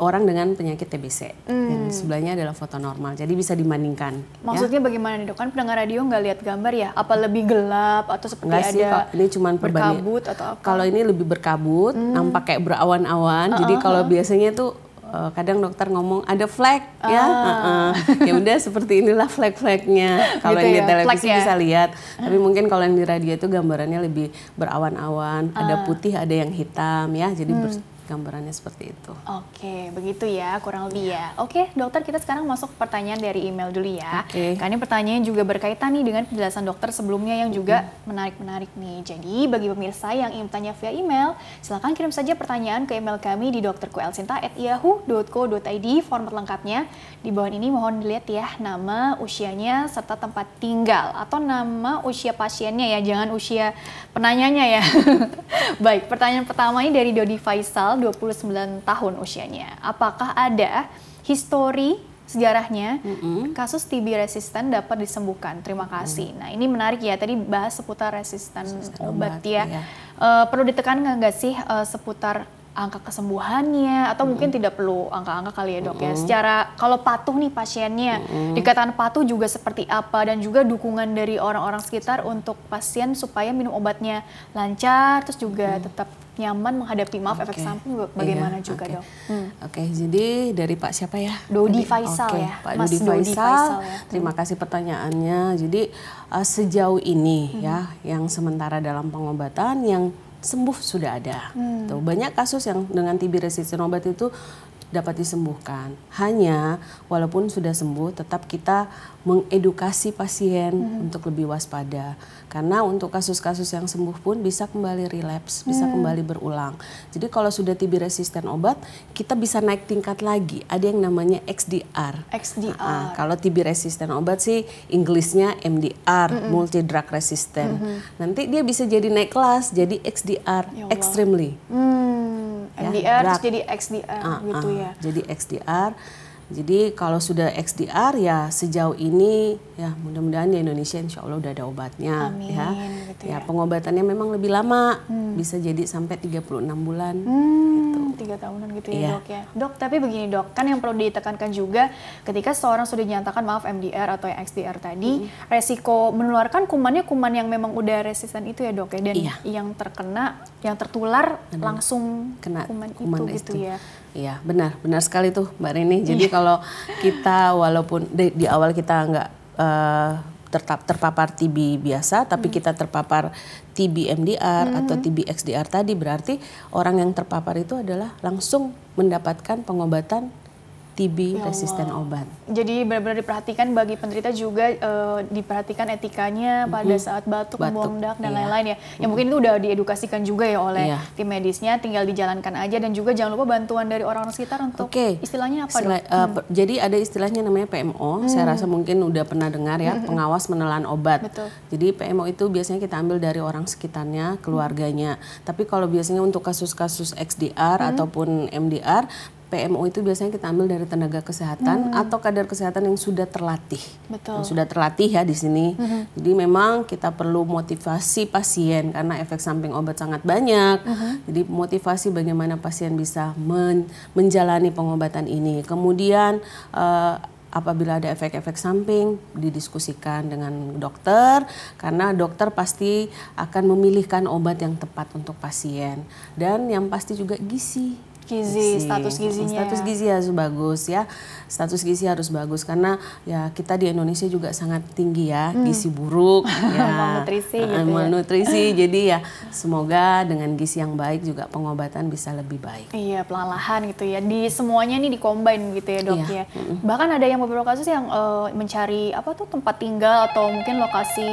orang dengan penyakit TBC dan hmm. sebelahnya adalah foto normal jadi bisa dimandingkan ya. maksudnya ya? bagaimana dok kan pendengar radio nggak lihat gambar ya apa lebih gelap atau seperti Enggak ada sih, kok. ini cuman berkabut atau apa kalau ini lebih berkabut hmm. nampak kayak berawan-awan uh -huh. jadi ah, ah, kalau ah. biasanya itu uh, kadang dokter ngomong ada flag ya. ah. ya uh -uh. ya udah seperti inilah flag-flagnya kalau gitu yang di ya, televisi Flag, ya. bisa ya? lihat tapi ah. mungkin kalau yang di radio itu gambarannya lebih berawan-awan ah. ada putih ada yang hitam ya jadi hmm gambarannya seperti itu. Oke, begitu ya kurang lebih ya. Oke, dokter kita sekarang masuk pertanyaan dari email dulu ya. Oke. Karena pertanyaan juga berkaitan nih dengan penjelasan dokter sebelumnya yang juga menarik-menarik hmm. nih. Jadi bagi pemirsa yang ingin bertanya via email, silahkan kirim saja pertanyaan ke email kami di dokterkuelsinta@yahoo.co.id format lengkapnya. Di bawah ini mohon dilihat ya nama, usianya serta tempat tinggal atau nama usia pasiennya ya, jangan usia penanyanya ya. Baik, pertanyaan pertama ini dari Dodi Faisal meninggal 29 tahun usianya. Apakah ada histori sejarahnya mm -hmm. kasus TB resisten dapat disembuhkan. Terima kasih. Mm. Nah ini menarik ya tadi bahas seputar resisten, obat, ya. ya. Uh, perlu ditekan nggak sih uh, seputar angka kesembuhannya atau mm mungkin tidak perlu angka-angka kali ya dok mm ya. Secara kalau patuh nih pasiennya mm dikatakan patuh juga seperti apa dan juga dukungan dari orang-orang sekitar untuk pasien supaya minum obatnya lancar terus juga mm tetap nyaman menghadapi maaf okay. efek samping bagaimana iya, juga okay. dok? Hmm. Oke, okay, jadi dari Pak siapa ya? Dodi Faisal okay, ya. Pak Dodi, Faisal. Faisal. Ya. Terima hmm. kasih pertanyaannya. Jadi uh, sejauh ini ya, hmm. ya yang sementara dalam pengobatan yang sembuh sudah ada. Hmm. Tuh, banyak kasus yang dengan TB resisten obat itu dapat disembuhkan. Hanya walaupun sudah sembuh tetap kita mengedukasi pasien -hmm. untuk lebih waspada karena untuk kasus-kasus yang sembuh pun bisa kembali relapse, bisa hmm. kembali berulang. Jadi kalau sudah TB resisten obat, kita bisa naik tingkat lagi. Ada yang namanya XDR. XDR. Nah, ah. kalau TB resisten obat sih Inggrisnya MDR, mm -mm. multi drug resistant. Mm -hmm. Nanti dia bisa jadi naik kelas, jadi XDR, ya extremely. Hmm. Ya, MDR ah, gitu ah. ya, jadi XDR uh, gitu ya. Jadi XDR jadi kalau sudah XDR ya sejauh ini ya mudah-mudahan di Indonesia insya Allah udah ada obatnya ya. Amin, ya. Gitu ya. Ya pengobatannya memang lebih lama hmm. bisa jadi sampai 36 bulan. Hmm. Gitu. Tiga tahunan gitu ya, ya dok ya. Dok tapi begini dok kan yang perlu ditekankan juga ketika seorang sudah dinyatakan maaf MDR atau yang XDR tadi hmm. resiko menularkan kumannya kuman yang memang udah resisten itu ya dok ya dan iya. yang terkena yang tertular Aduh. langsung kena kuman, kuman gitu itu, itu gitu ya. Iya, benar, benar sekali tuh Mbak Rini. Jadi iya. kalau kita walaupun di, di awal kita nggak uh, tertap, terpapar TB biasa, tapi hmm. kita terpapar TB MDR hmm. atau TB XDR tadi, berarti orang yang terpapar itu adalah langsung mendapatkan pengobatan TB ya resisten obat. Jadi benar-benar diperhatikan bagi penderita juga e, diperhatikan etikanya mm -hmm. pada mm-hmm. saat batuk, batuk buang dan lain iya. lain-lain ya. Yang mm -hmm. mungkin itu udah diedukasikan juga ya oleh iya. tim medisnya, tinggal dijalankan aja dan juga jangan lupa bantuan dari orang-orang sekitar untuk okay. istilahnya apa Istilah, dong? Uh, eh, hmm. Jadi ada istilahnya namanya PMO. Hmm. Saya rasa mungkin udah pernah dengar ya, pengawas menelan obat. Betul. Jadi PMO itu biasanya kita ambil dari orang sekitarnya, hmm. keluarganya. Hmm. Tapi kalau biasanya untuk kasus-kasus XDR hmm. ataupun MDR, PMO itu biasanya kita ambil dari tenaga kesehatan hmm. atau kader kesehatan yang sudah terlatih. Betul. Yang sudah terlatih ya di sini. Hmm. Jadi memang kita perlu motivasi pasien karena efek samping obat sangat banyak. Hmm. Jadi motivasi bagaimana pasien bisa men menjalani pengobatan ini. Kemudian uh, apabila ada efek-efek samping didiskusikan dengan dokter karena dokter pasti akan memilihkan obat yang tepat untuk pasien dan yang pasti juga gizi gizi si, status gizinya status gizi harus bagus ya status gizi harus bagus karena ya kita di Indonesia juga sangat tinggi ya hmm. gizi buruk ya malnutrisi ah, gitu ya. malnutrisi ya. jadi ya semoga dengan gizi yang baik juga pengobatan bisa lebih baik iya pelalahan gitu ya di semuanya nih dikombin gitu ya dok iya. ya bahkan ada yang beberapa kasus yang uh, mencari apa tuh tempat tinggal atau mungkin lokasi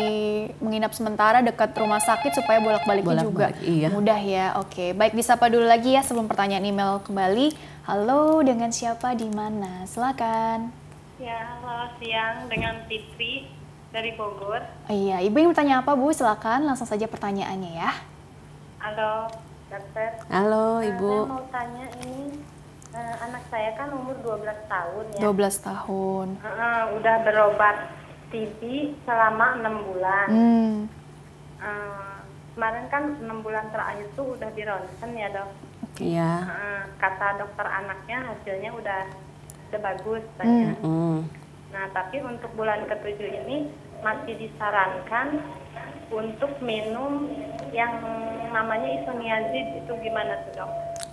menginap sementara dekat rumah sakit supaya bolak-baliknya bolak -balik, juga iya. mudah ya oke baik disapa dulu lagi ya sebelum pertanyaan ini email kembali. Halo, dengan siapa di mana? Silakan. Ya, halo siang dengan Fitri dari Bogor. Oh, iya, Ibu ingin bertanya apa, Bu? Silakan langsung saja pertanyaannya ya. Halo, dokter. Halo, eh, Ibu. Uh, saya mau tanya ini uh, anak saya kan umur 12 tahun ya. 12 tahun. Uh, udah berobat TB selama 6 bulan. Hmm. Uh, kemarin kan 6 bulan terakhir tuh udah di ronsen kan ya, Dok. Iya. Eh, kata dokter anaknya hasilnya udah udah bagus banyak. Hmm. -hmm. Nah, tapi untuk bulan ketujuh ini masih disarankan untuk minum yang namanya isoniazid itu gimana tuh dok?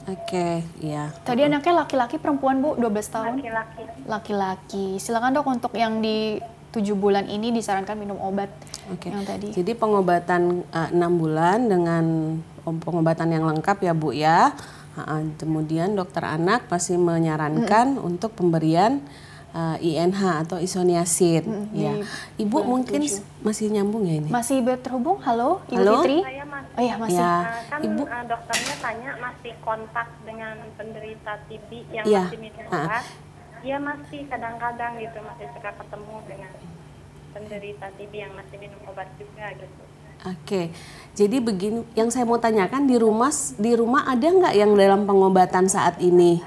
Oke, okay, iya. Tadi anaknya laki-laki perempuan Bu, 12 tahun? Laki-laki. Laki-laki. Silakan dok untuk yang di tujuh bulan ini disarankan minum obat okay. yang tadi. Jadi pengobatan eh, enam 6 bulan dengan pengobatan yang lengkap ya Bu ya. Kemudian dokter anak pasti menyarankan hmm. untuk pemberian uh, eh, INH atau isoniazid. Hmm, ya. Iya, Ibu mungkin tujuh. masih nyambung ya ini? Masih terhubung. Halo, Ibu Halo? Fitri. Saya masih, oh iya, masih. Ya. Uh, kan Ibu eh, dokternya tanya masih kontak dengan penderita TB yang ya. masih minum obat. Iya masih kadang-kadang gitu masih suka ketemu dengan penderita TB yang masih minum obat juga gitu. Oke, okay. Jadi begini, yang saya mau tanyakan di rumah di rumah ada nggak yang dalam pengobatan saat ini?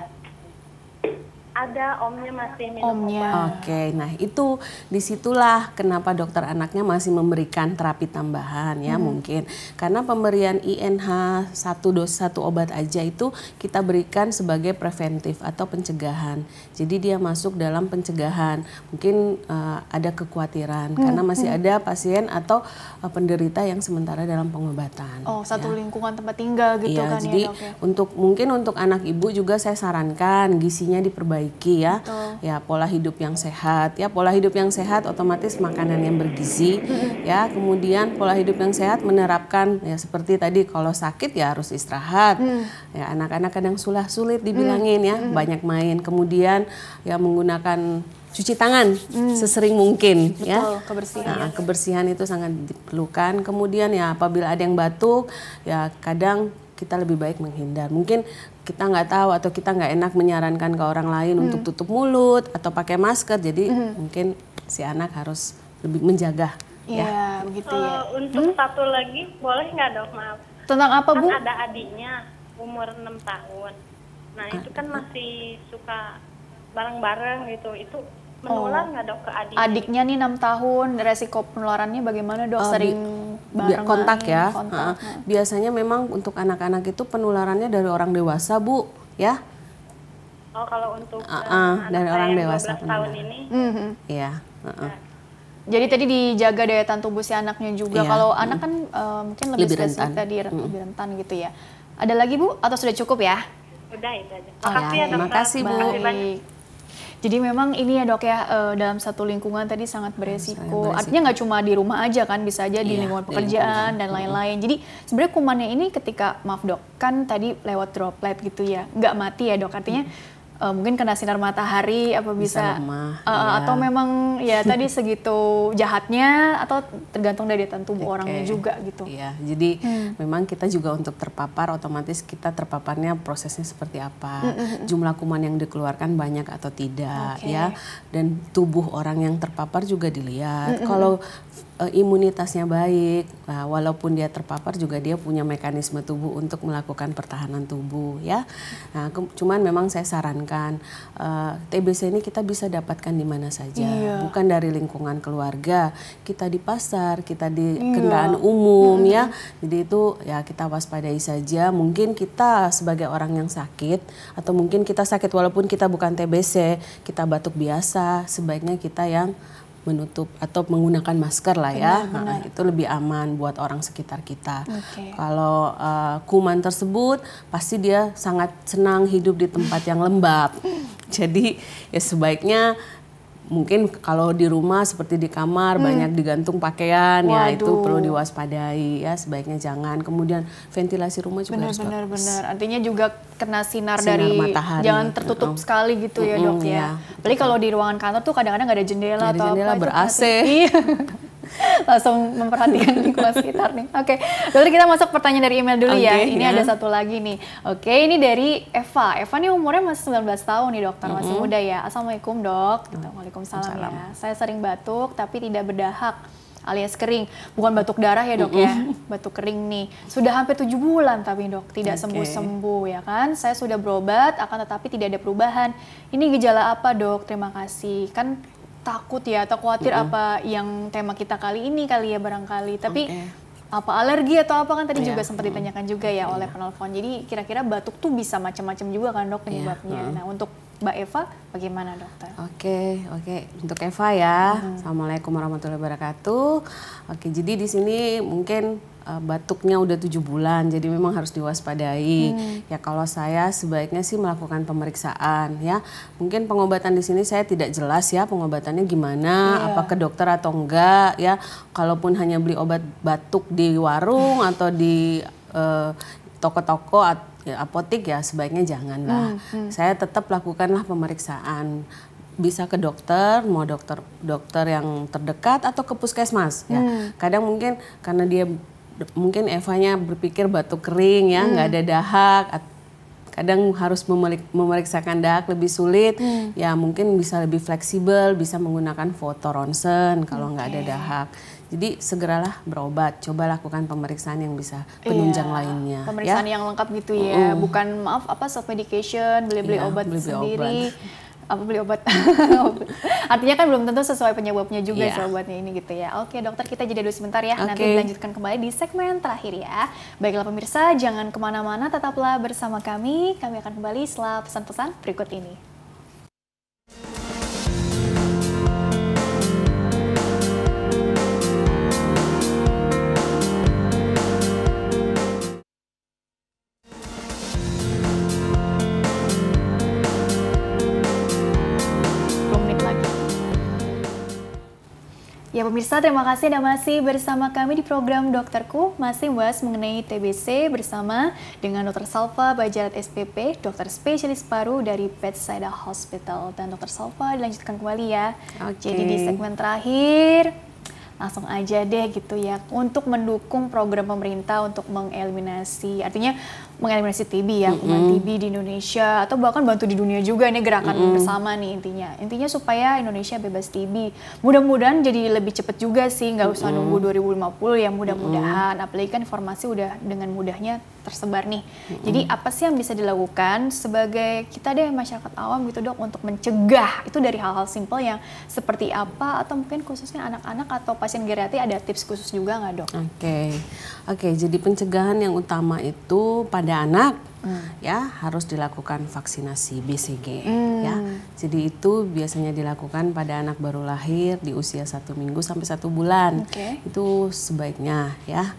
ada omnya masih minum omnya. obat. Oke, okay, nah itu disitulah kenapa dokter anaknya masih memberikan terapi tambahan ya hmm. mungkin karena pemberian INH satu dosis satu obat aja itu kita berikan sebagai preventif atau pencegahan. Jadi dia masuk dalam pencegahan. Mungkin uh, ada kekhawatiran hmm. karena masih hmm. ada pasien atau uh, penderita yang sementara dalam pengobatan. Oh, satu ya. lingkungan tempat tinggal gitu ya, kan jadi ya. Jadi untuk mungkin untuk anak ibu juga saya sarankan gisinya diperbaiki perbaiki ya. Betul. Ya, pola hidup yang sehat. Ya, pola hidup yang sehat otomatis makanan yang bergizi ya. Kemudian pola hidup yang sehat menerapkan ya seperti tadi kalau sakit ya harus istirahat. Hmm. Ya, anak-anak kadang sulah sulit hmm. dibilangin ya, hmm. banyak main. Kemudian ya menggunakan cuci tangan hmm. sesering mungkin Betul, ya kebersihan nah, kebersihan itu sangat diperlukan kemudian ya apabila ada yang batuk ya kadang kita lebih baik menghindar. Mungkin kita nggak tahu atau kita nggak enak menyarankan ke orang lain hmm. untuk tutup mulut atau pakai masker. Jadi hmm. mungkin si anak harus lebih menjaga. Ya, ya begitu ya. Uh, untuk hmm? satu lagi boleh nggak dok maaf? Tentang apa kan bu? Ada adiknya umur 6 tahun. Nah ah. itu kan masih suka bareng-bareng gitu. Itu menular oh. nggak dok ke adik? Adiknya nih enam tahun, resiko penularannya bagaimana dok? Oh, Sering bareng kontak ya. Kontak. Uh, biasanya memang untuk anak-anak itu penularannya dari orang dewasa bu, ya. Oh kalau untuk uh, uh, dari orang dewasa tahun ini. Mm -hmm. Iya. Uh -uh. Jadi tadi dijaga daya tahan tubuh si anaknya juga. Iya. Kalau anak kan uh, mungkin lebih, lebih rentan. tadi mm. lebih rentan gitu ya. Ada lagi Bu atau sudah cukup ya? Sudah itu aja. Makasih oh, ya, ya Terima kasih Bu. Baik. Jadi memang ini ya dok ya uh, dalam satu lingkungan tadi sangat beresiko. Sangat beresiko. Artinya nggak cuma di rumah aja kan, bisa aja iya, di lingkungan pekerjaan dan lain-lain. Jadi sebenarnya kumannya ini ketika maaf dok kan tadi lewat droplet gitu ya, nggak mati ya dok. Artinya hmm uh, mungkin kena sinar matahari apa bisa, bisa lemah, uh, ya. atau iya. memang ya tadi segitu jahatnya atau tergantung dari tentu tubuh okay. orangnya juga gitu. Iya, jadi hmm. memang kita juga untuk terpapar otomatis kita terpaparnya prosesnya seperti apa, -hmm. hmm, hmm. jumlah kuman yang dikeluarkan banyak atau tidak okay. ya, dan tubuh orang yang terpapar juga dilihat. -hmm. hmm Kalau imunitasnya baik, nah, walaupun dia terpapar juga dia punya mekanisme tubuh untuk melakukan pertahanan tubuh ya. Nah, cuman memang saya sarankan kan Uh, eh, TBC ini kita bisa dapatkan di mana saja, iya. bukan dari lingkungan keluarga. Kita di pasar, kita di iya. kendaraan umum iya. ya. Jadi itu ya kita waspadai saja. Mungkin kita sebagai orang yang sakit atau mungkin kita sakit walaupun kita bukan TBC, kita batuk biasa, sebaiknya kita yang menutup atau menggunakan masker lah ya benar, benar. Nah, itu lebih aman buat orang sekitar kita okay. kalau uh, kuman tersebut pasti dia sangat senang hidup di tempat yang lembab jadi ya sebaiknya mungkin kalau di rumah seperti di kamar hmm. banyak digantung pakaian Waduh. ya itu perlu diwaspadai ya sebaiknya jangan kemudian ventilasi rumah juga benar, harus benar, benar artinya juga kena sinar, sinar dari matahari. jangan tertutup uh-uh. sekali gitu ya dok ya. ya. Beli kalau di ruangan kantor tuh kadang-kadang nggak ada jendela ada atau jendela apa, ber AC. langsung memperhatikan lingkungan sekitar nih. Oke, okay. dokter kita masuk pertanyaan dari email dulu okay, ya. Ini ya. ada satu lagi nih. Oke, okay, ini dari Eva. Eva nih umurnya masih 19 tahun nih dokter, mm -hmm. masih muda ya. Assalamualaikum dok. Assalamualaikum gitu, Waalaikumsalam ya. Saya sering batuk tapi tidak berdahak alias kering. Bukan batuk darah ya dok mm -hmm. ya, batuk kering nih. Sudah hampir tujuh bulan tapi dok tidak sembuh-sembuh okay. ya kan. Saya sudah berobat, akan tetapi tidak ada perubahan. Ini gejala apa dok? Terima kasih. Kan takut ya atau khawatir mm -hmm. apa yang tema kita kali ini kali ya barangkali. Tapi okay. apa alergi atau apa kan tadi yeah. juga sempat ditanyakan juga ya yeah. oleh iya. penelpon. Jadi kira-kira batuk tuh bisa macam-macam juga kan dok iya. penyebabnya. Yeah. Mm -hmm. Nah untuk Mbak Eva bagaimana dokter? Oke okay, oke okay. untuk Eva ya. Mm -hmm. Assalamualaikum warahmatullahi wabarakatuh. Oke okay, jadi di sini mungkin Eh, batuknya udah tujuh bulan, jadi memang harus diwaspadai. Hmm. Ya kalau saya sebaiknya sih melakukan pemeriksaan ya. Mungkin pengobatan di sini saya tidak jelas ya pengobatannya gimana, yeah. apa ke dokter atau enggak ya. Kalaupun hanya beli obat batuk di warung hmm. atau di toko eh, toko-toko ya, apotik ya sebaiknya janganlah. Hmm, hmm. Saya tetap lakukanlah pemeriksaan bisa ke dokter, mau dokter dokter yang terdekat atau ke puskesmas ya. hmm. ya. Kadang mungkin karena dia mungkin Evanya berpikir batuk kering ya, nggak hmm. ada dahak, kadang harus memerik, memeriksakan dahak lebih sulit, hmm. ya mungkin bisa lebih fleksibel, bisa menggunakan foto ronsen kalau okay. nggak ada dahak. Jadi segeralah berobat, coba lakukan pemeriksaan yang bisa iya, penunjang iya, lainnya. Ya. Pemeriksaan ya? yang lengkap gitu ya, mm. bukan maaf apa self medication, beli-beli iya, obat beli -beli sendiri. Obat apa beli obat. Artinya kan belum tentu sesuai penyebabnya juga yeah. obatnya ini gitu ya. Oke dokter kita jadi dulu sebentar ya. Okay. Nanti dilanjutkan kembali di segmen terakhir ya. Baiklah pemirsa jangan kemana-mana tetaplah bersama kami. Kami akan kembali setelah pesan-pesan berikut ini. Pemirsa, terima kasih Anda masih bersama kami di program Dokterku, masih membahas mengenai TBC bersama dengan Dokter Salva Bajarat SPP, dokter spesialis paru dari Pet Bedside Hospital. Dan Dokter Salva dilanjutkan kembali ya. Okay. Jadi di segmen terakhir, langsung aja deh gitu ya, untuk mendukung program pemerintah untuk mengeliminasi, artinya mengeliminasi TB ya, kuman mm -hmm. TB di Indonesia atau bahkan bantu di dunia juga ini gerakan mm -hmm. bersama nih intinya. Intinya supaya Indonesia bebas TB. Mudah-mudahan jadi lebih cepat juga sih, nggak usah mm -hmm. nunggu 2050 ya mudah-mudahan. Mm -hmm. Apalagi kan informasi udah dengan mudahnya tersebar nih. Mm -hmm. Jadi apa sih yang bisa dilakukan sebagai kita deh masyarakat awam gitu dok untuk mencegah itu dari hal-hal simpel yang seperti apa atau mungkin khususnya anak-anak atau pasien geriatri ada tips khusus juga nggak dok? Oke, okay. oke. Okay, jadi pencegahan yang utama itu pada pada anak hmm. ya harus dilakukan vaksinasi BCG hmm. ya. Jadi itu biasanya dilakukan pada anak baru lahir di usia satu minggu sampai satu bulan. Okay. Itu sebaiknya ya.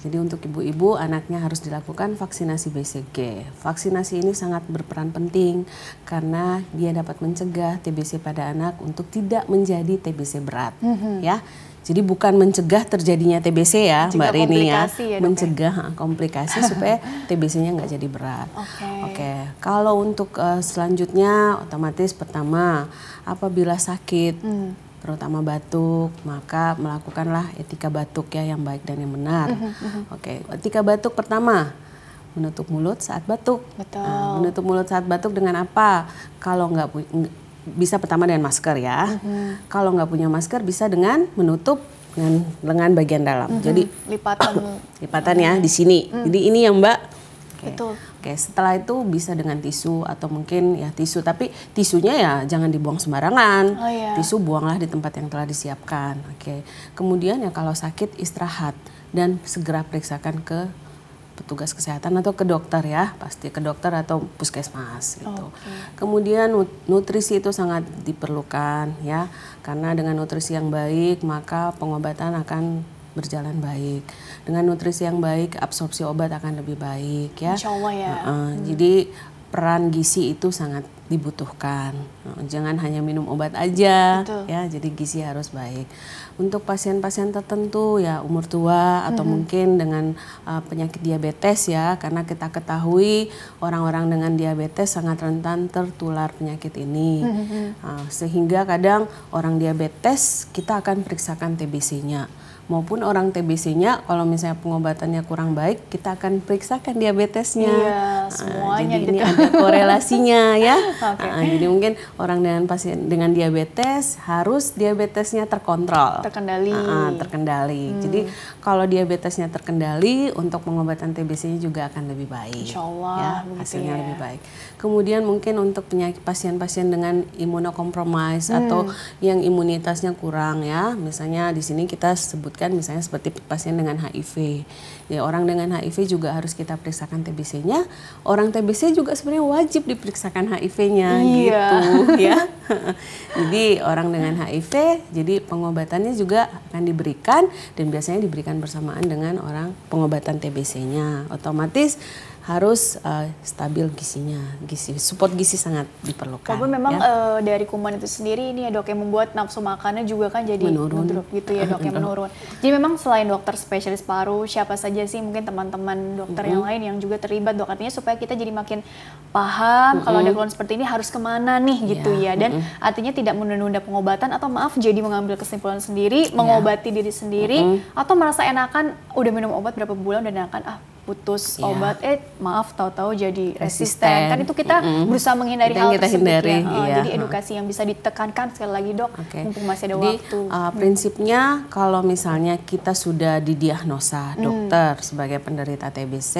Jadi untuk ibu-ibu anaknya harus dilakukan vaksinasi BCG. Vaksinasi ini sangat berperan penting karena dia dapat mencegah TBC pada anak untuk tidak menjadi TBC berat, mm -hmm. ya. Jadi bukan mencegah terjadinya TBC ya, mencegah Mbak Rini ya, ya, ya? mencegah ya. komplikasi supaya TBC-nya nggak jadi berat. Oke. Okay. Okay. Kalau untuk uh, selanjutnya, otomatis pertama apabila sakit. Hmm terutama batuk, maka melakukanlah etika batuk ya yang baik dan yang benar. Mhm, mhm. Oke, okay. etika batuk pertama menutup mulut saat batuk. Betul. Nah, menutup mulut saat batuk dengan apa? Kalau nggak bisa pertama dengan masker ya. Mm-hmm. Kalau nggak punya masker bisa dengan menutup dengan lengan bagian dalam. Mm-hmm. Jadi lipatan lipatan ya di sini. Mm. Jadi ini ya Mbak. Okay. Oke, okay, setelah itu bisa dengan tisu atau mungkin ya tisu, tapi tisunya ya jangan dibuang sembarangan. Oh, iya. Tisu buanglah di tempat yang telah disiapkan. Oke. Okay. Kemudian ya kalau sakit istirahat dan segera periksakan ke petugas kesehatan atau ke dokter ya, pasti ke dokter atau puskesmas gitu. Okay. Kemudian nutrisi itu sangat diperlukan ya, karena dengan nutrisi yang baik maka pengobatan akan berjalan baik. Dengan nutrisi yang baik, absorpsi obat akan lebih baik ya. ya. Uh, uh, hmm. Jadi peran gizi itu sangat dibutuhkan. Jangan hanya minum obat aja Betul. ya, jadi gizi harus baik. Untuk pasien-pasien tertentu ya umur tua atau mm -hmm. mungkin dengan uh, penyakit diabetes ya karena kita ketahui orang-orang dengan diabetes sangat rentan tertular penyakit ini. Mm -hmm. uh, sehingga kadang orang diabetes kita akan periksakan TBC-nya maupun orang TBC-nya kalau misalnya pengobatannya kurang baik kita akan periksakan diabetesnya iya, ah, semuanya jadi gitu. ini ada korelasinya ya ah, okay. uh, jadi mungkin orang dengan pasien dengan diabetes harus diabetesnya terkontrol terkendali uh, uh, terkendali hmm. jadi kalau diabetesnya terkendali untuk pengobatan TBC-nya juga akan lebih baik Insya Allah, ya hasilnya ya. lebih baik kemudian mungkin untuk penyakit pasien-pasien dengan imunokompromis hmm. atau yang imunitasnya kurang ya misalnya di sini kita sebutkan misalnya seperti pasien dengan HIV Ya orang dengan HIV juga harus kita periksakan TBC-nya. Orang TBC juga sebenarnya wajib diperiksakan HIV-nya iya. gitu ya. jadi orang dengan HIV, jadi pengobatannya juga akan diberikan dan biasanya diberikan bersamaan dengan orang pengobatan TBC-nya. Otomatis harus uh, stabil gisinya, gizi support gizi sangat diperlukan. Tapi memang ya. uh, dari kuman itu sendiri ini ya dok yang membuat nafsu makannya juga kan jadi menurun, menurun gitu ya dok yang menurun. Jadi memang selain dokter spesialis paru, siapa saja aja sih mungkin teman-teman dokter mm -hmm. yang lain yang juga terlibat dok artinya supaya kita jadi makin paham mm -hmm. kalau ada keluhan seperti ini harus kemana nih iya, gitu ya dan mm -hmm. artinya tidak menunda-nunda pengobatan atau maaf jadi mengambil kesimpulan sendiri iya. mengobati yeah. diri sendiri mm -hmm. atau merasa enakan udah minum obat berapa bulan dan enakan ah putus yeah. obat eh maaf tahu-tahu jadi resisten. resisten kan itu kita mm -hmm. berusaha menghindari kita hal kita tersebut ya. hindari, ya. jadi edukasi yang bisa ditekankan sekali lagi dok okay. mumpung masih ada jadi, waktu uh, prinsipnya hmm. kalau misalnya kita sudah didiagnosa hmm. dokter hmm. sebagai penderita TBC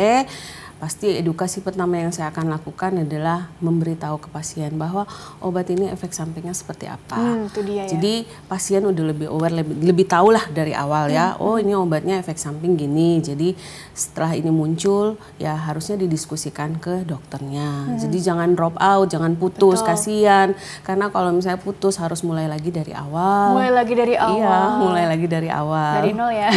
pasti edukasi pertama yang saya akan lakukan adalah memberitahu ke pasien bahwa obat ini efek sampingnya seperti apa. Hmm, itu dia, ya. Jadi pasien udah lebih aware, lebih, lebih tahu lah dari awal ya, hmm. ya. Oh hmm. ini obatnya efek samping gini. Jadi setelah ini muncul ya harusnya didiskusikan ke dokternya. Hmm. Jadi jangan drop out, jangan putus, Betul. kasihan. Karena kalau misalnya putus harus mulai lagi dari awal. Mulai lagi dari iya, awal. Iya, mulai lagi dari awal. Dari nol ya.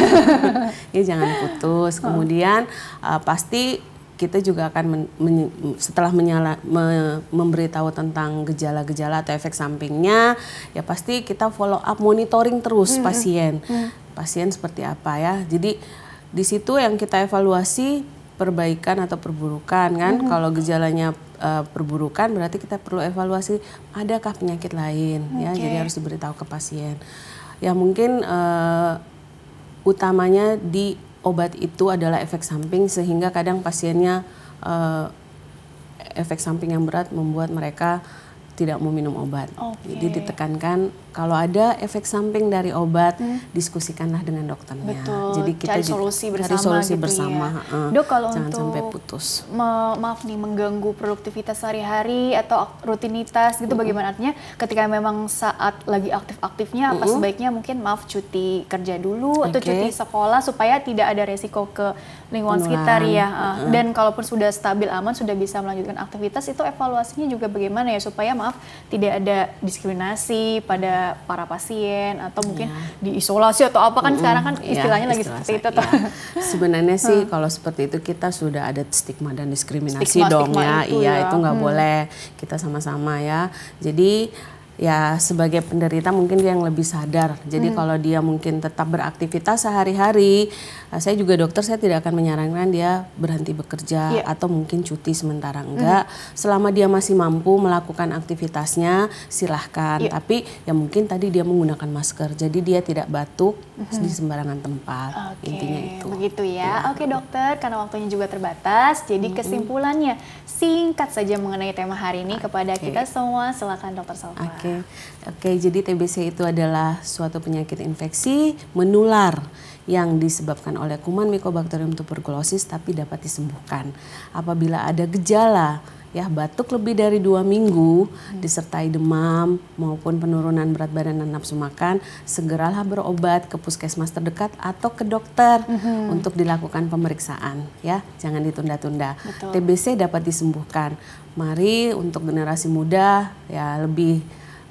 ya jangan putus. Kemudian uh, pasti kita juga akan men, men, setelah menyala, me, memberitahu tentang gejala-gejala atau efek sampingnya, ya pasti kita follow up monitoring terus hmm, pasien, hmm. pasien seperti apa ya. Jadi di situ yang kita evaluasi perbaikan atau perburukan kan. Hmm. Kalau gejalanya uh, perburukan berarti kita perlu evaluasi adakah penyakit lain okay. ya. Jadi harus diberitahu ke pasien. Ya mungkin uh, utamanya di obat itu adalah efek samping sehingga kadang pasiennya uh, efek samping yang berat membuat mereka tidak mau minum obat. Okay. Jadi ditekankan kalau ada efek samping dari obat, hmm. diskusikanlah dengan dokternya. Betul. Jadi kita cari solusi bersama. Cari solusi gitu ya. bersama. Ya. Uh, Dok, kalau jangan untuk sampai putus. Ma maaf nih mengganggu produktivitas sehari-hari atau rutinitas gitu, uh bagaimana artinya? Ketika memang saat lagi aktif-aktifnya, apa sebaiknya mungkin maaf cuti kerja dulu okay. atau cuti sekolah supaya tidak ada resiko ke lingkungan Luan. sekitar ya. Uh, uh -huh. Dan kalaupun sudah stabil aman, sudah bisa melanjutkan aktivitas, itu evaluasinya juga bagaimana ya supaya maaf tidak ada diskriminasi pada para pasien atau mungkin yeah. diisolasi atau apa kan mm -hmm. sekarang kan iya, istilahnya yeah, lagi istilah, seperti itu yeah. Iya. sebenarnya sih hmm. kalau seperti itu kita sudah ada stigma dan diskriminasi stigma, dong stigma ya itu iya ya. itu nggak hmm. boleh kita sama-sama ya jadi ya sebagai penderita mungkin dia yang lebih sadar. Jadi hmm. kalau dia mungkin tetap beraktivitas sehari-hari, eh, saya juga dokter saya tidak akan menyarankan dia berhenti bekerja yeah. atau mungkin cuti sementara hmm. enggak. Hmm. Selama dia masih mampu melakukan aktivitasnya silahkan. Yeah. Tapi ya mungkin tadi dia menggunakan masker, jadi dia tidak batuk hmm. di sembarangan tempat. Okay. Intinya itu. Begitu ya. ya. Oke okay, dokter, karena waktunya juga terbatas, jadi hmm. kesimpulannya singkat saja mengenai tema hari ini kepada kita semua. Silakan Dokter Salva. Oke, okay. oke. Okay, jadi TBC itu adalah suatu penyakit infeksi menular yang disebabkan oleh kuman Mycobacterium tuberculosis tapi dapat disembuhkan apabila ada gejala ya batuk lebih dari dua minggu hmm. disertai demam maupun penurunan berat badan dan nafsu makan segeralah berobat ke puskesmas terdekat atau ke dokter hmm. untuk dilakukan pemeriksaan ya jangan ditunda-tunda TBC dapat disembuhkan mari untuk generasi muda ya lebih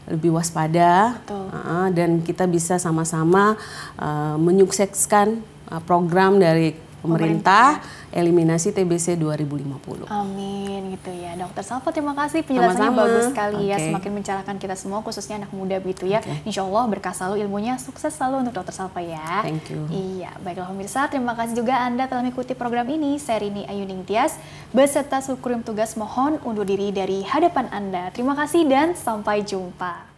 lebih waspada uh, dan kita bisa sama-sama uh, menyukseskan eh, program dari pemerintah, pemerintah eliminasi TBC 2050. Amin gitu ya. Dokter Salva terima kasih penjelasannya Sama-sama. bagus sekali okay. ya semakin mencerahkan kita semua khususnya anak muda gitu ya. Okay. Insya Allah berkah selalu ilmunya sukses selalu untuk Dokter Salva ya. Thank you. Iya baiklah pemirsa terima kasih juga Anda telah mengikuti program ini. Saya Rini Ayuning Tias beserta sukrim tugas mohon undur diri dari hadapan Anda. Terima kasih dan sampai jumpa.